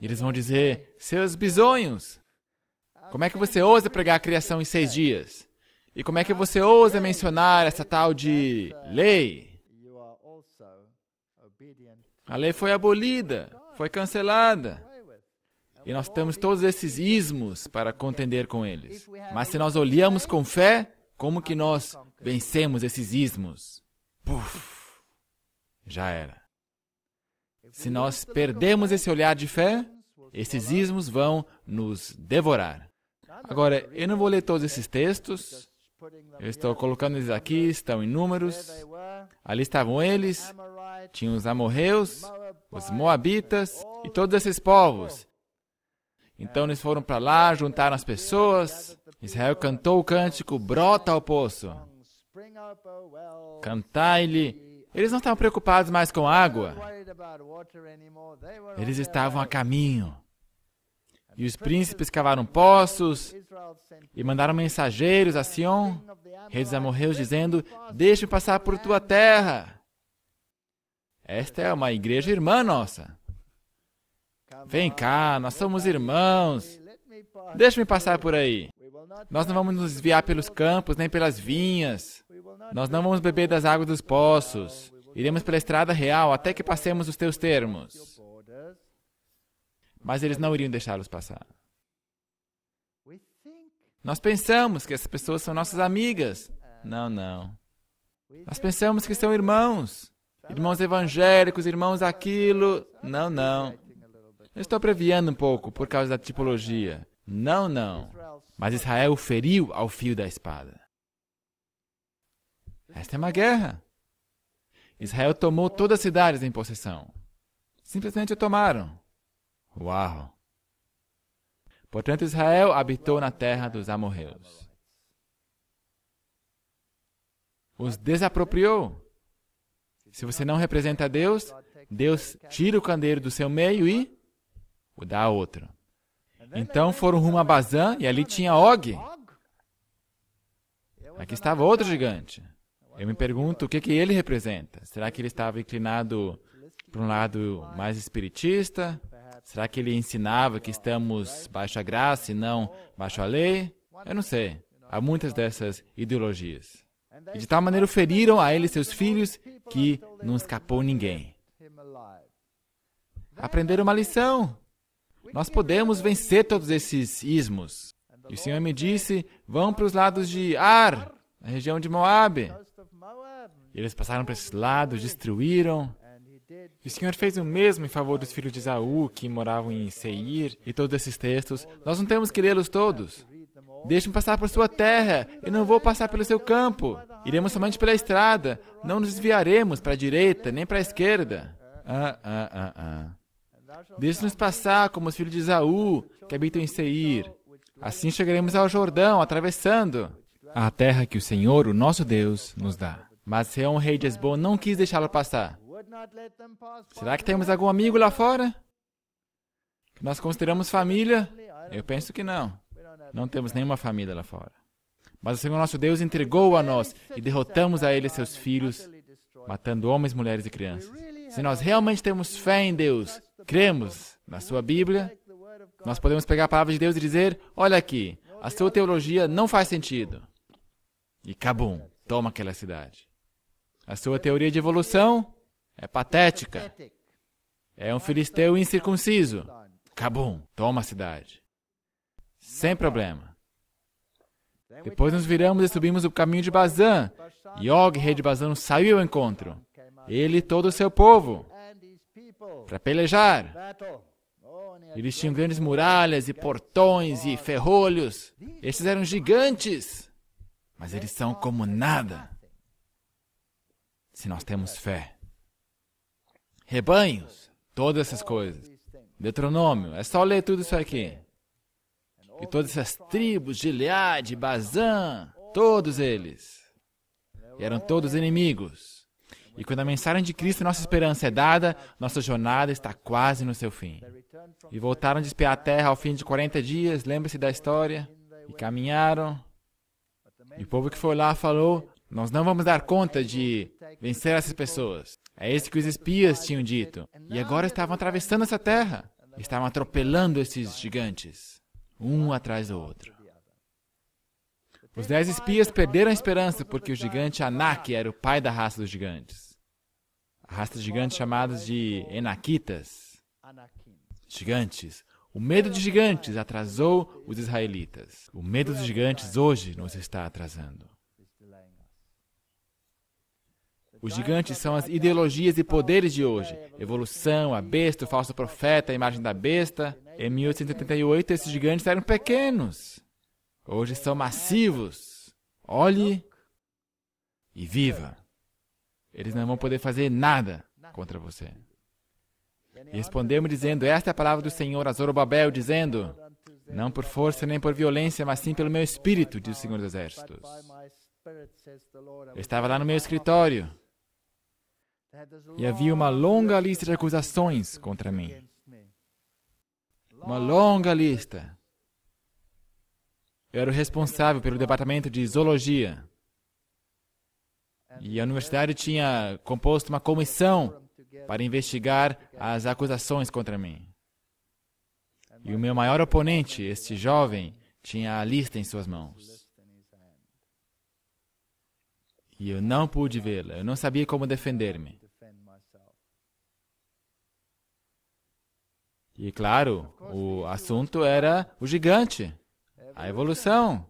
E eles vão dizer: Seus bisonhos, como é que você ousa pregar a criação em seis dias? E como é que você ousa mencionar essa tal de lei? A lei foi abolida, foi cancelada. E nós temos todos esses ismos para contender com eles. Mas se nós olhamos com fé, como que nós vencemos esses ismos? Puf! Já era. Se nós perdemos esse olhar de fé, esses ismos vão nos devorar. Agora, eu não vou ler todos esses textos, eu estou colocando eles aqui, estão em números. Ali estavam eles, tinha os amorreus, os moabitas e todos esses povos. Então eles foram para lá, juntaram as pessoas. Israel cantou o cântico Brota ao Poço. Cantai-lhe. Eles não estavam preocupados mais com água. Eles estavam a caminho. E os príncipes cavaram poços e mandaram mensageiros a Sion, rei dos amorreus, dizendo: Deixe-me passar por tua terra. Esta é uma igreja irmã nossa. Vem cá, nós somos irmãos. Deixa-me passar por aí. Nós não vamos nos desviar pelos campos nem pelas vinhas. Nós não vamos beber das águas dos poços. Iremos pela estrada real até que passemos os teus termos. Mas eles não iriam deixá-los passar. Nós pensamos que essas pessoas são nossas amigas. Não, não. Nós pensamos que são irmãos irmãos evangélicos, irmãos aquilo. Não, não. Eu estou abreviando um pouco por causa da tipologia. Não, não. Mas Israel feriu ao fio da espada. Esta é uma guerra. Israel tomou todas as cidades em possessão. Simplesmente o tomaram. Uau! Portanto, Israel habitou na terra dos amorreus. Os desapropriou. Se você não representa Deus, Deus tira o candeiro do seu meio e o dá a outro. Então foram rumo a Bazan e ali tinha Og. Aqui estava outro gigante. Eu me pergunto o que, que ele representa. Será que ele estava inclinado para um lado mais espiritista? Será que ele ensinava que estamos baixo a graça e não baixo a lei? Eu não sei. Há muitas dessas ideologias. E de tal maneira feriram a ele seus filhos que não escapou ninguém. Aprenderam uma lição. Nós podemos vencer todos esses ismos. E o Senhor me disse: vão para os lados de Ar, na região de Moab. E eles passaram para esses lados, destruíram. E o Senhor fez o mesmo em favor dos filhos de Isaú que moravam em Seir e todos esses textos. Nós não temos que lê-los todos. Deixe-me passar por sua terra, eu não vou passar pelo seu campo. Iremos somente pela estrada, não nos desviaremos para a direita nem para a esquerda. Ah, ah, ah, ah. Deixe-nos passar como os filhos de Isaú, que habitam em Seir. Assim chegaremos ao Jordão, atravessando a terra que o Senhor, o nosso Deus, nos dá. Mas Reão, rei de Esbon, não quis deixá-lo passar. Será que temos algum amigo lá fora? Que nós consideramos família? Eu penso que não. Não temos nenhuma família lá fora. Mas o Senhor nosso Deus entregou a nós e derrotamos a Ele seus filhos, matando homens, mulheres e crianças. Se nós realmente temos fé em Deus, cremos na Sua Bíblia, nós podemos pegar a palavra de Deus e dizer: olha aqui, a sua teologia não faz sentido. E cabum, toma aquela cidade. A sua teoria de evolução é patética. É um filisteu incircunciso. Cabum, toma a cidade sem problema. Depois nos viramos e é subimos o caminho de Bazan. Og, rei de Bazan, saiu ao encontro. Ele e todo o seu povo para pelejar. Eles tinham grandes muralhas e portões e ferrolhos. Estes eram gigantes, mas eles são como nada se nós temos fé. Rebanhos, todas essas coisas. Deuteronômio, é só ler tudo isso aqui e todas essas tribos, Gilead, Bazã, todos eles. E eram todos inimigos. E quando a mensagem de Cristo, nossa esperança é dada, nossa jornada está quase no seu fim. E voltaram de espiar a terra ao fim de 40 dias, lembre se da história? E caminharam. E o povo que foi lá falou: Nós não vamos dar conta de vencer essas pessoas. É isso que os espias tinham dito. E agora estavam atravessando essa terra. Estavam atropelando esses gigantes um atrás do outro. Os dez espias perderam a esperança porque o gigante Anak era o pai da raça dos gigantes. A raça dos gigantes chamados de Enakitas, gigantes. O medo de gigantes atrasou os israelitas. O medo dos gigantes hoje nos está atrasando. Os gigantes são as ideologias e poderes de hoje. Evolução, a besta, o falso profeta, a imagem da besta, em 1888, esses gigantes eram pequenos. Hoje são massivos. Olhe e viva. Eles não vão poder fazer nada contra você. E respondeu-me dizendo: Esta é a palavra do Senhor a Zorobabel, dizendo: Não por força nem por violência, mas sim pelo meu espírito, diz o Senhor dos Exércitos. Eu estava lá no meu escritório e havia uma longa lista de acusações contra mim uma longa lista. Eu era o responsável pelo departamento de zoologia. E a universidade tinha composto uma comissão para investigar as acusações contra mim. E o meu maior oponente, este jovem, tinha a lista em suas mãos. E eu não pude vê-la, eu não sabia como defender-me. E claro, o assunto era o gigante, a evolução.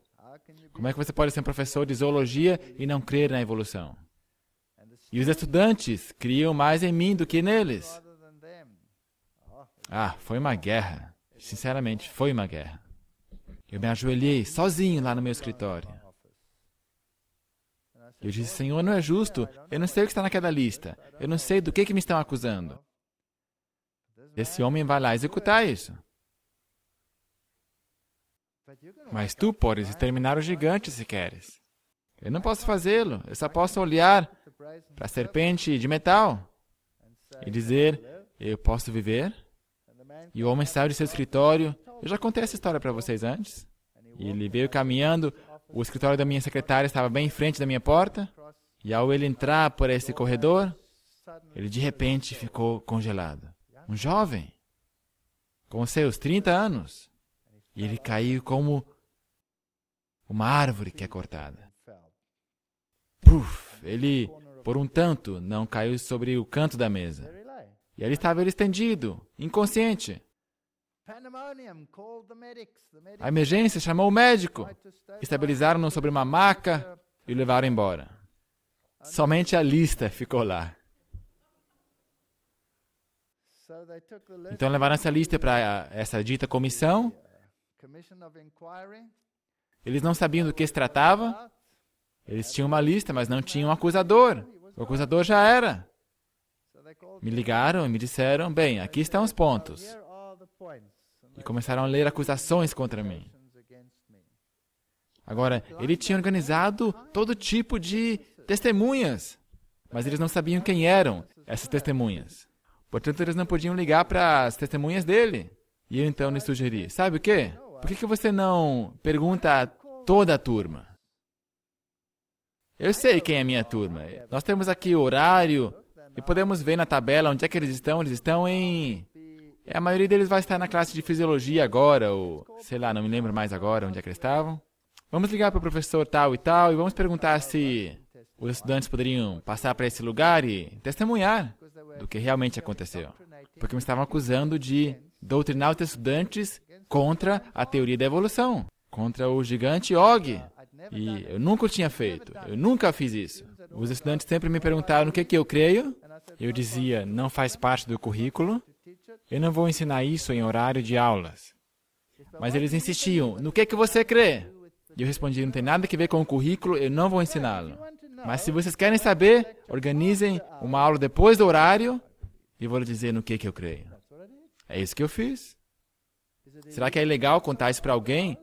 Como é que você pode ser um professor de zoologia e não crer na evolução? E os estudantes criam mais em mim do que neles. Ah, foi uma guerra. Sinceramente, foi uma guerra. Eu me ajoelhei sozinho lá no meu escritório. Eu disse, Senhor, não é justo. Eu não sei o que está naquela lista. Eu não sei do que, que me estão acusando. Esse né? homem vai lá executar isso. Mas tu podes exterminar o gigante se queres. Eu não posso fazê-lo, eu só posso olhar para a serpente de metal e dizer: Eu posso viver? E o homem saiu de seu escritório. Eu já contei essa história para vocês antes. E ele veio caminhando. O escritório da minha secretária estava bem em frente da minha porta. E ao ele entrar por esse corredor, ele de repente ficou congelado um jovem, com seus 30 anos, e ele caiu como uma árvore que é cortada. Puf, ele, por um tanto, não caiu sobre o canto da mesa. E ali estava ele estendido, inconsciente. A emergência chamou o médico. Estabilizaram-no sobre uma maca e o levaram embora. Somente a lista ficou lá. Então levaram essa lista para essa dita comissão. Eles não sabiam do que se tratava. Eles tinham uma lista, mas não tinham um acusador. O acusador já era. Me ligaram e me disseram: bem, aqui estão os pontos. E começaram a ler acusações contra mim. Agora, ele tinha organizado todo tipo de testemunhas, mas eles não sabiam quem eram essas testemunhas. Portanto, eles não podiam ligar para as testemunhas dele. E eu então lhe sugeri: sabe o quê? Por que, que você não pergunta a toda a turma? Eu sei quem é a minha turma. Nós temos aqui o horário e podemos ver na tabela onde é que eles estão. Eles estão em. É, a maioria deles vai estar na classe de fisiologia agora, ou sei lá, não me lembro mais agora onde é que eles estavam. Vamos ligar para o professor tal e tal e vamos perguntar se os estudantes poderiam passar para esse lugar e testemunhar do que realmente aconteceu, porque me estavam acusando de doutrinar os estudantes contra a teoria da evolução, contra o gigante Og. E eu nunca tinha feito, eu nunca fiz isso. Os estudantes sempre me perguntaram o que, é que eu creio, eu dizia, não faz parte do currículo, eu não vou ensinar isso em horário de aulas. Mas eles insistiam, no que, é que você crê? E eu respondi, não tem nada a ver com o currículo, eu não vou ensiná-lo. Mas se vocês querem saber, organizem uma aula depois do horário e vou lhe dizer no que, que eu creio. É isso que eu fiz. Será que é legal contar isso para alguém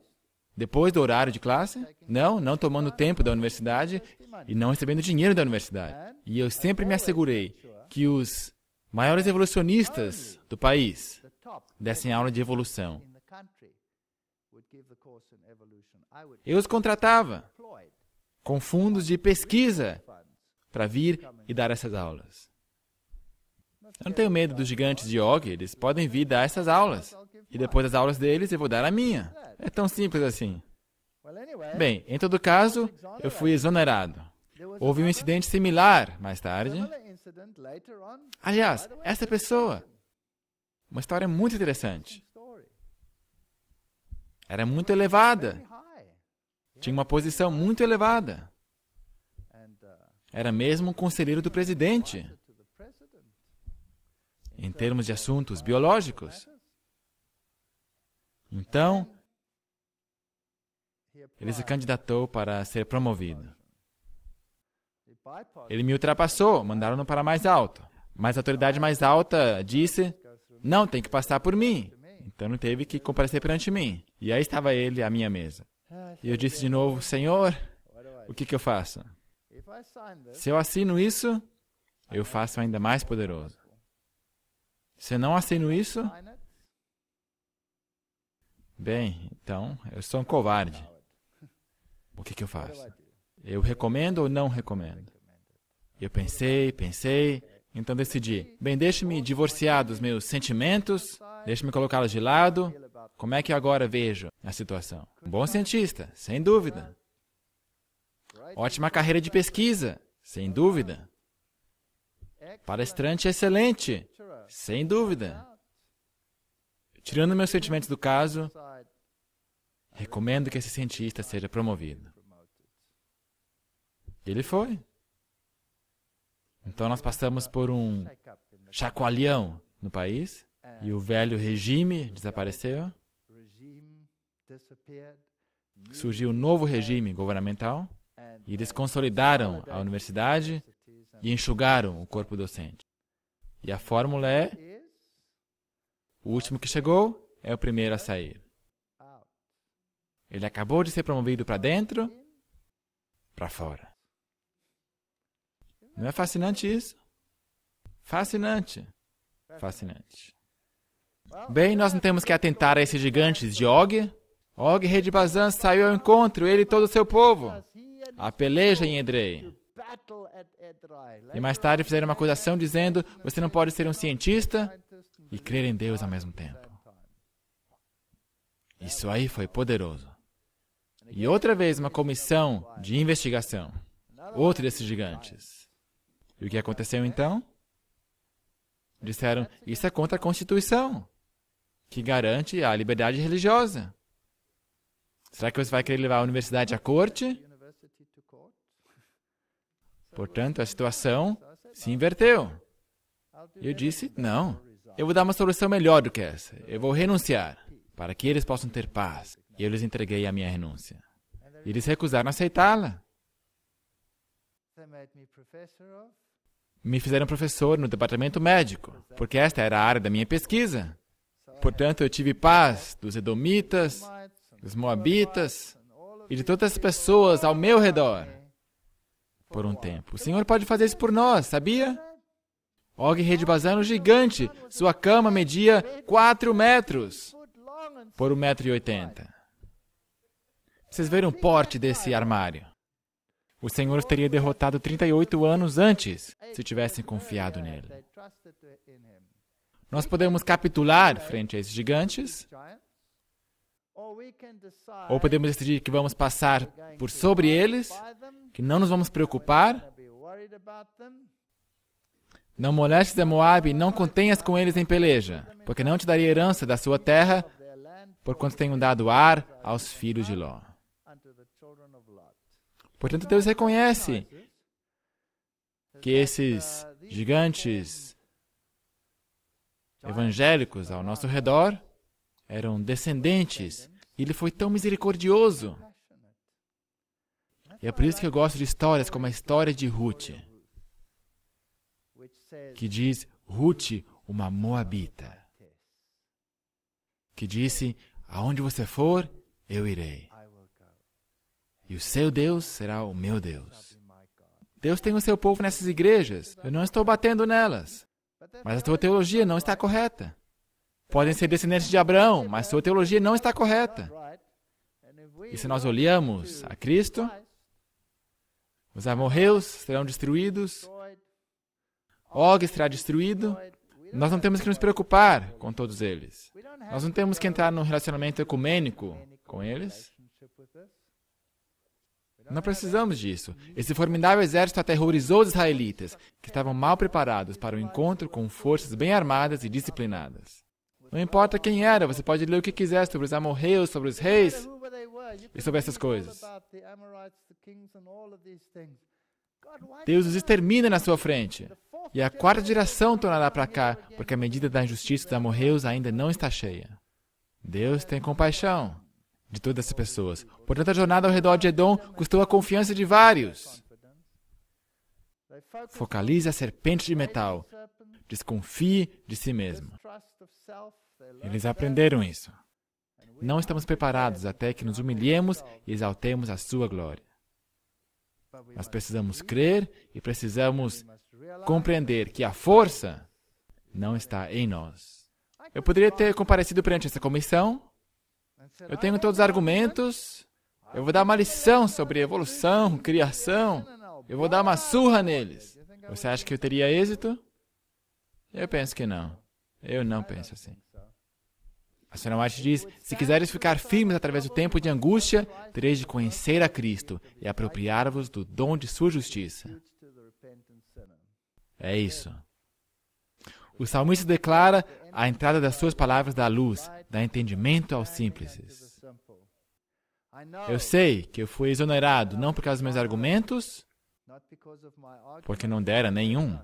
depois do horário de classe? Não, não tomando tempo da universidade e não recebendo dinheiro da universidade. E eu sempre me assegurei que os maiores evolucionistas do país dessem aula de evolução. Eu os contratava com fundos de pesquisa para vir e dar essas aulas. Eu não tenho medo dos gigantes de Og. eles podem vir dar essas aulas. E depois das aulas deles, eu vou dar a minha. É tão simples assim. Bem, em todo caso, eu fui exonerado. Houve um incidente similar mais tarde. Aliás, essa pessoa, uma história muito interessante. Era muito elevada. Tinha uma posição muito elevada. Era mesmo um conselheiro do presidente em termos de assuntos biológicos. Então, ele se candidatou para ser promovido. Ele me ultrapassou, mandaram-no para mais alto. Mas a autoridade mais alta disse: não, tem que passar por mim. Então ele teve que comparecer perante mim. E aí estava ele à minha mesa. E eu disse de novo: Senhor, o que, que eu faço? Se eu assino isso, eu faço ainda mais poderoso. Se eu não assino isso, bem, então eu sou um covarde. O que, que eu faço? Eu recomendo ou não recomendo? Eu pensei, pensei, então decidi: bem, deixe-me divorciar dos meus sentimentos, deixe-me colocá-los de lado, como é que agora vejo a situação? Um bom cientista, sem dúvida. Ótima carreira de pesquisa, sem dúvida. Palestrante excelente, sem dúvida. Tirando meus sentimentos do caso, recomendo que esse cientista seja promovido. Ele foi. Então nós passamos por um chacoalhão no país. E o velho regime desapareceu. Surgiu um novo regime governamental e eles consolidaram a universidade e enxugaram o corpo docente. E a fórmula é: o último que chegou é o primeiro a sair. Ele acabou de ser promovido para dentro, para fora. Não é fascinante isso? Fascinante. Fascinante. Bem, nós não temos que atentar a esses gigantes de Og. Og, rei de Bazan, saiu ao encontro, ele e todo o seu povo. A peleja em Edrei. E mais tarde fizeram uma acusação dizendo: você não pode ser um cientista e crer em Deus ao mesmo tempo. Isso aí foi poderoso. E outra vez uma comissão de investigação. Outro desses gigantes. E o que aconteceu então? Disseram: Isso é contra a Constituição que garante a liberdade religiosa. Será que você vai querer levar a universidade à corte? Portanto, a situação se inverteu. Eu disse: não, eu vou dar uma solução melhor do que essa. Eu vou renunciar para que eles possam ter paz. E eu lhes entreguei a minha renúncia. Eles recusaram aceitá-la. Me fizeram professor no departamento médico, porque esta era a área da minha pesquisa. Portanto, eu tive paz dos Edomitas, dos Moabitas e de todas as pessoas ao meu redor por um tempo. O Senhor pode fazer isso por nós, sabia? Og Bazar era um gigante. Sua cama media 4 metros por 1,80m. Vocês viram o porte desse armário? O Senhor teria derrotado 38 anos antes se tivessem confiado nele. Nós podemos capitular frente a esses gigantes, ou podemos decidir que vamos passar por sobre eles, que não nos vamos preocupar. Não molestes a Moabe, não contenhas com eles em peleja, porque não te daria herança da sua terra, porquanto tenho dado ar aos filhos de Ló. Portanto, Deus reconhece que esses gigantes evangélicos ao nosso redor eram descendentes. E ele foi tão misericordioso. E é por isso que eu gosto de histórias como a história de Ruth, que diz Ruth, uma moabita, que disse: Aonde você for, eu irei. E o seu Deus será o meu Deus. Deus tem o seu povo nessas igrejas. Eu não estou batendo nelas mas a sua teologia não está correta. Podem ser descendentes de Abraão, mas sua teologia não está correta. E se nós olhamos a Cristo, os amorreus serão destruídos, Og será destruído. Nós não temos que nos preocupar com todos eles. Nós não temos que entrar num relacionamento ecumênico com eles. Não precisamos disso. Esse formidável exército aterrorizou os israelitas, que estavam mal preparados para o encontro com forças bem armadas e disciplinadas. Não importa quem era, você pode ler o que quiser sobre os amorreus, sobre os reis e sobre essas coisas. Deus os extermina na sua frente. E a quarta geração tornará para cá, porque a medida da injustiça dos amorreus ainda não está cheia. Deus tem compaixão de todas as pessoas. Portanto, a jornada ao redor de Edom custou a confiança de vários. Focalize a serpente de metal. Desconfie de si mesmo. Eles aprenderam isso. Não estamos preparados até que nos humilhemos e exaltemos a sua glória. Mas precisamos crer e precisamos compreender que a força não está em nós. Eu poderia ter comparecido perante essa comissão eu tenho todos os argumentos. Eu vou dar uma lição sobre evolução, criação. Eu vou dar uma surra neles. Você acha que eu teria êxito? Eu penso que não. Eu não penso assim. A senhora White diz: se quiseres ficar firmes através do tempo de angústia, tereis de conhecer a Cristo e apropriar-vos do dom de sua justiça. É isso. O salmista declara a entrada das suas palavras dá luz, dá entendimento aos simples. Eu sei que eu fui exonerado não por causa dos meus argumentos, porque não dera nenhum,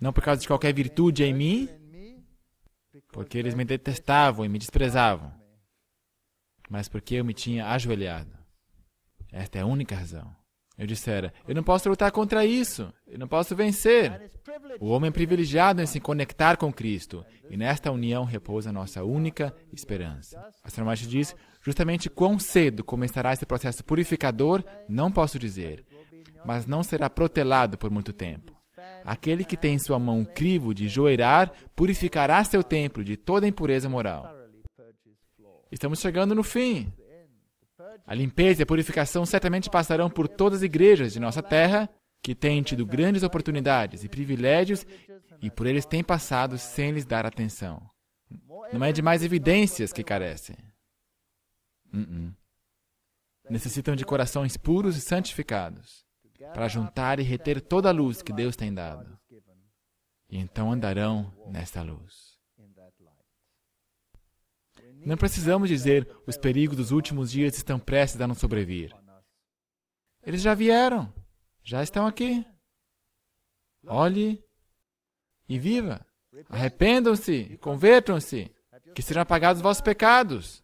não por causa de qualquer virtude em mim, porque eles me detestavam e me desprezavam, mas porque eu me tinha ajoelhado. Esta é a única razão. Eu dissera: Eu não posso lutar contra isso, eu não posso vencer. O homem é privilegiado em se conectar com Cristo, e nesta união repousa nossa única esperança. A Sarmache diz: Justamente quão cedo começará esse processo purificador, não posso dizer, mas não será protelado por muito tempo. Aquele que tem em sua mão o crivo de joeirar purificará seu templo de toda impureza moral. Estamos chegando no fim. A limpeza e a purificação certamente passarão por todas as igrejas de nossa terra, que têm tido grandes oportunidades e privilégios e por eles têm passado sem lhes dar atenção. Não é de mais evidências que carecem. Uh -uh. Necessitam de corações puros e santificados para juntar e reter toda a luz que Deus tem dado. E então andarão nesta luz. Não precisamos dizer os perigos dos últimos dias estão prestes a nos sobrevir. Eles já vieram, já estão aqui. Olhe e viva. Arrependam-se, convertam-se, que serão apagados os vossos pecados.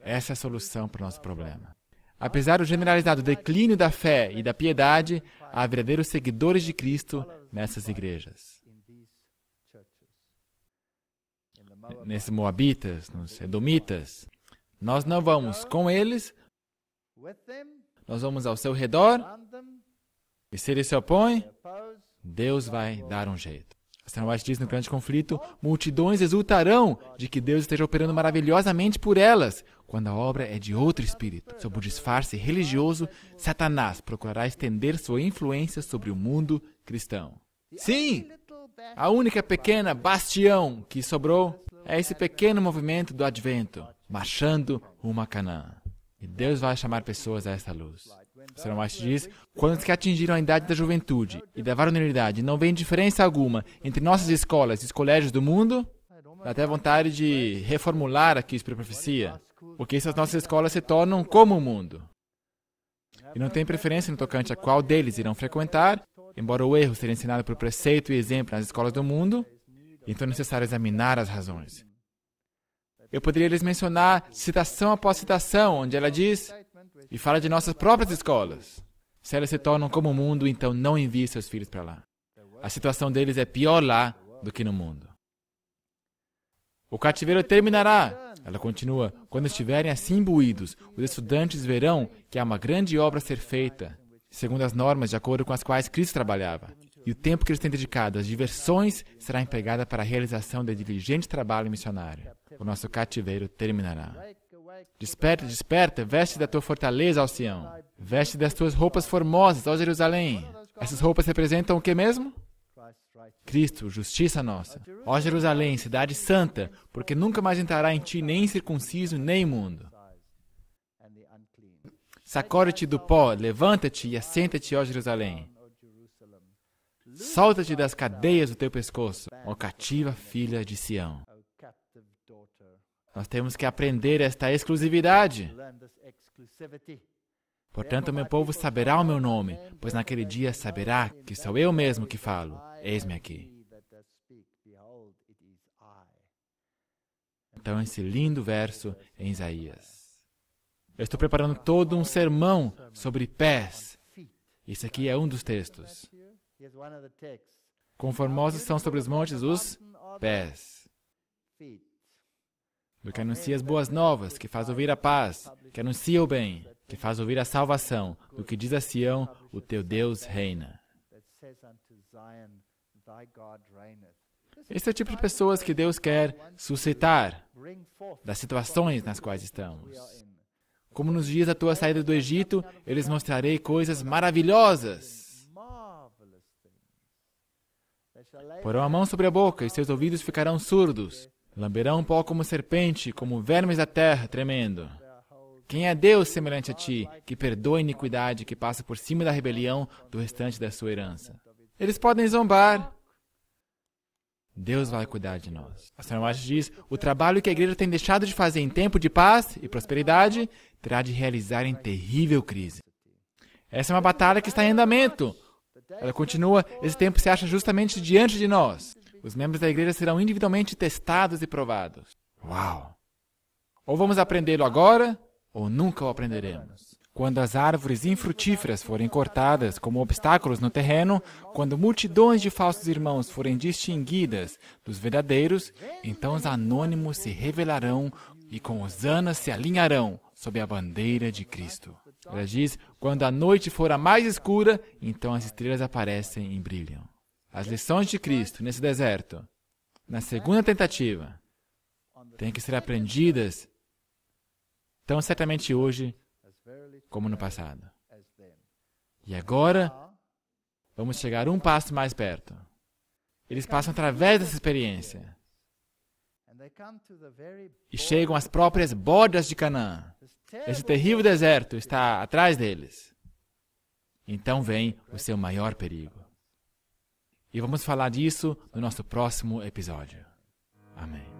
Essa é a solução para o nosso problema. Apesar do generalizado declínio da fé e da piedade, há verdadeiros seguidores de Cristo nessas igrejas. nesses Moabitas, nos Edomitas. Nós não vamos com eles, nós vamos ao seu redor, e se ele se opõe, Deus vai dar um jeito. A White diz no grande conflito: multidões exultarão de que Deus esteja operando maravilhosamente por elas, quando a obra é de outro espírito. Sob o disfarce religioso, Satanás procurará estender sua influência sobre o mundo cristão. Sim, a única pequena bastião que sobrou é esse pequeno movimento do advento, marchando uma Canaã. E Deus vai chamar pessoas a esta luz. O Senhor Marx diz: quando os que atingiram a idade da juventude e da varonilidade não vem diferença alguma entre nossas escolas e os colégios do mundo, dá até vontade de reformular aqui isso a profecia, porque essas nossas escolas se tornam como o mundo. E não tem preferência no tocante a qual deles irão frequentar, embora o erro seja ensinado por preceito e exemplo nas escolas do mundo, então é necessário examinar as razões. Eu poderia lhes mencionar citação após citação, onde ela diz e fala de nossas próprias escolas. Se elas se tornam como o mundo, então não envie seus filhos para lá. A situação deles é pior lá do que no mundo. O cativeiro terminará. Ela continua: quando estiverem assim imbuídos, os estudantes verão que há uma grande obra a ser feita, segundo as normas de acordo com as quais Cristo trabalhava e o tempo que eles têm dedicado às diversões será empregado para a realização de diligente trabalho missionário. O nosso cativeiro terminará. Desperta, desperta, veste da tua fortaleza, ao Sião. Veste das tuas roupas formosas, ó Jerusalém. Essas roupas representam o que mesmo? Cristo, justiça nossa. Ó Jerusalém, cidade santa, porque nunca mais entrará em ti nem circunciso, nem imundo. Sacode-te do pó, levanta-te e assenta-te, ó Jerusalém. Solta-te das cadeias do teu pescoço, ó cativa filha de Sião. Nós temos que aprender esta exclusividade. Portanto, meu povo saberá o meu nome, pois naquele dia saberá que sou eu mesmo que falo. Eis-me aqui. Então, esse lindo verso em Isaías. Eu estou preparando todo um sermão sobre pés. Isso aqui é um dos textos. Conformosos são sobre os montes os pés. Do que anuncia as boas novas, que faz ouvir a paz, que anuncia o bem, que faz ouvir a salvação, do que diz a Sião, o teu Deus reina. Esse é o tipo de pessoas que Deus quer suscitar das situações nas quais estamos. Como nos dias da tua saída do Egito, eu lhes mostrarei coisas maravilhosas. Porão a mão sobre a boca e seus ouvidos ficarão surdos. Lamberão o pó como serpente, como vermes da terra, tremendo. Quem é Deus semelhante a ti, que perdoa a iniquidade que passa por cima da rebelião do restante da sua herança? Eles podem zombar. Deus vai cuidar de nós. A Senhora Marge diz: o trabalho que a igreja tem deixado de fazer em tempo de paz e prosperidade terá de realizar em terrível crise. Essa é uma batalha que está em andamento. Ela continua: esse tempo se acha justamente diante de nós. Os membros da igreja serão individualmente testados e provados. Uau! Ou vamos aprendê-lo agora, ou nunca o aprenderemos. Quando as árvores infrutíferas forem cortadas como obstáculos no terreno, quando multidões de falsos irmãos forem distinguidas dos verdadeiros, então os anônimos se revelarão e com os anas se alinharão sob a bandeira de Cristo. Ela diz: quando a noite for a mais escura, então as estrelas aparecem e brilham. As lições de Cristo nesse deserto, na segunda tentativa, têm que ser aprendidas tão certamente hoje como no passado. E agora, vamos chegar um passo mais perto. Eles passam através dessa experiência e chegam às próprias bordas de Canaã. Esse terrível deserto está atrás deles. Então vem o seu maior perigo. E vamos falar disso no nosso próximo episódio. Amém.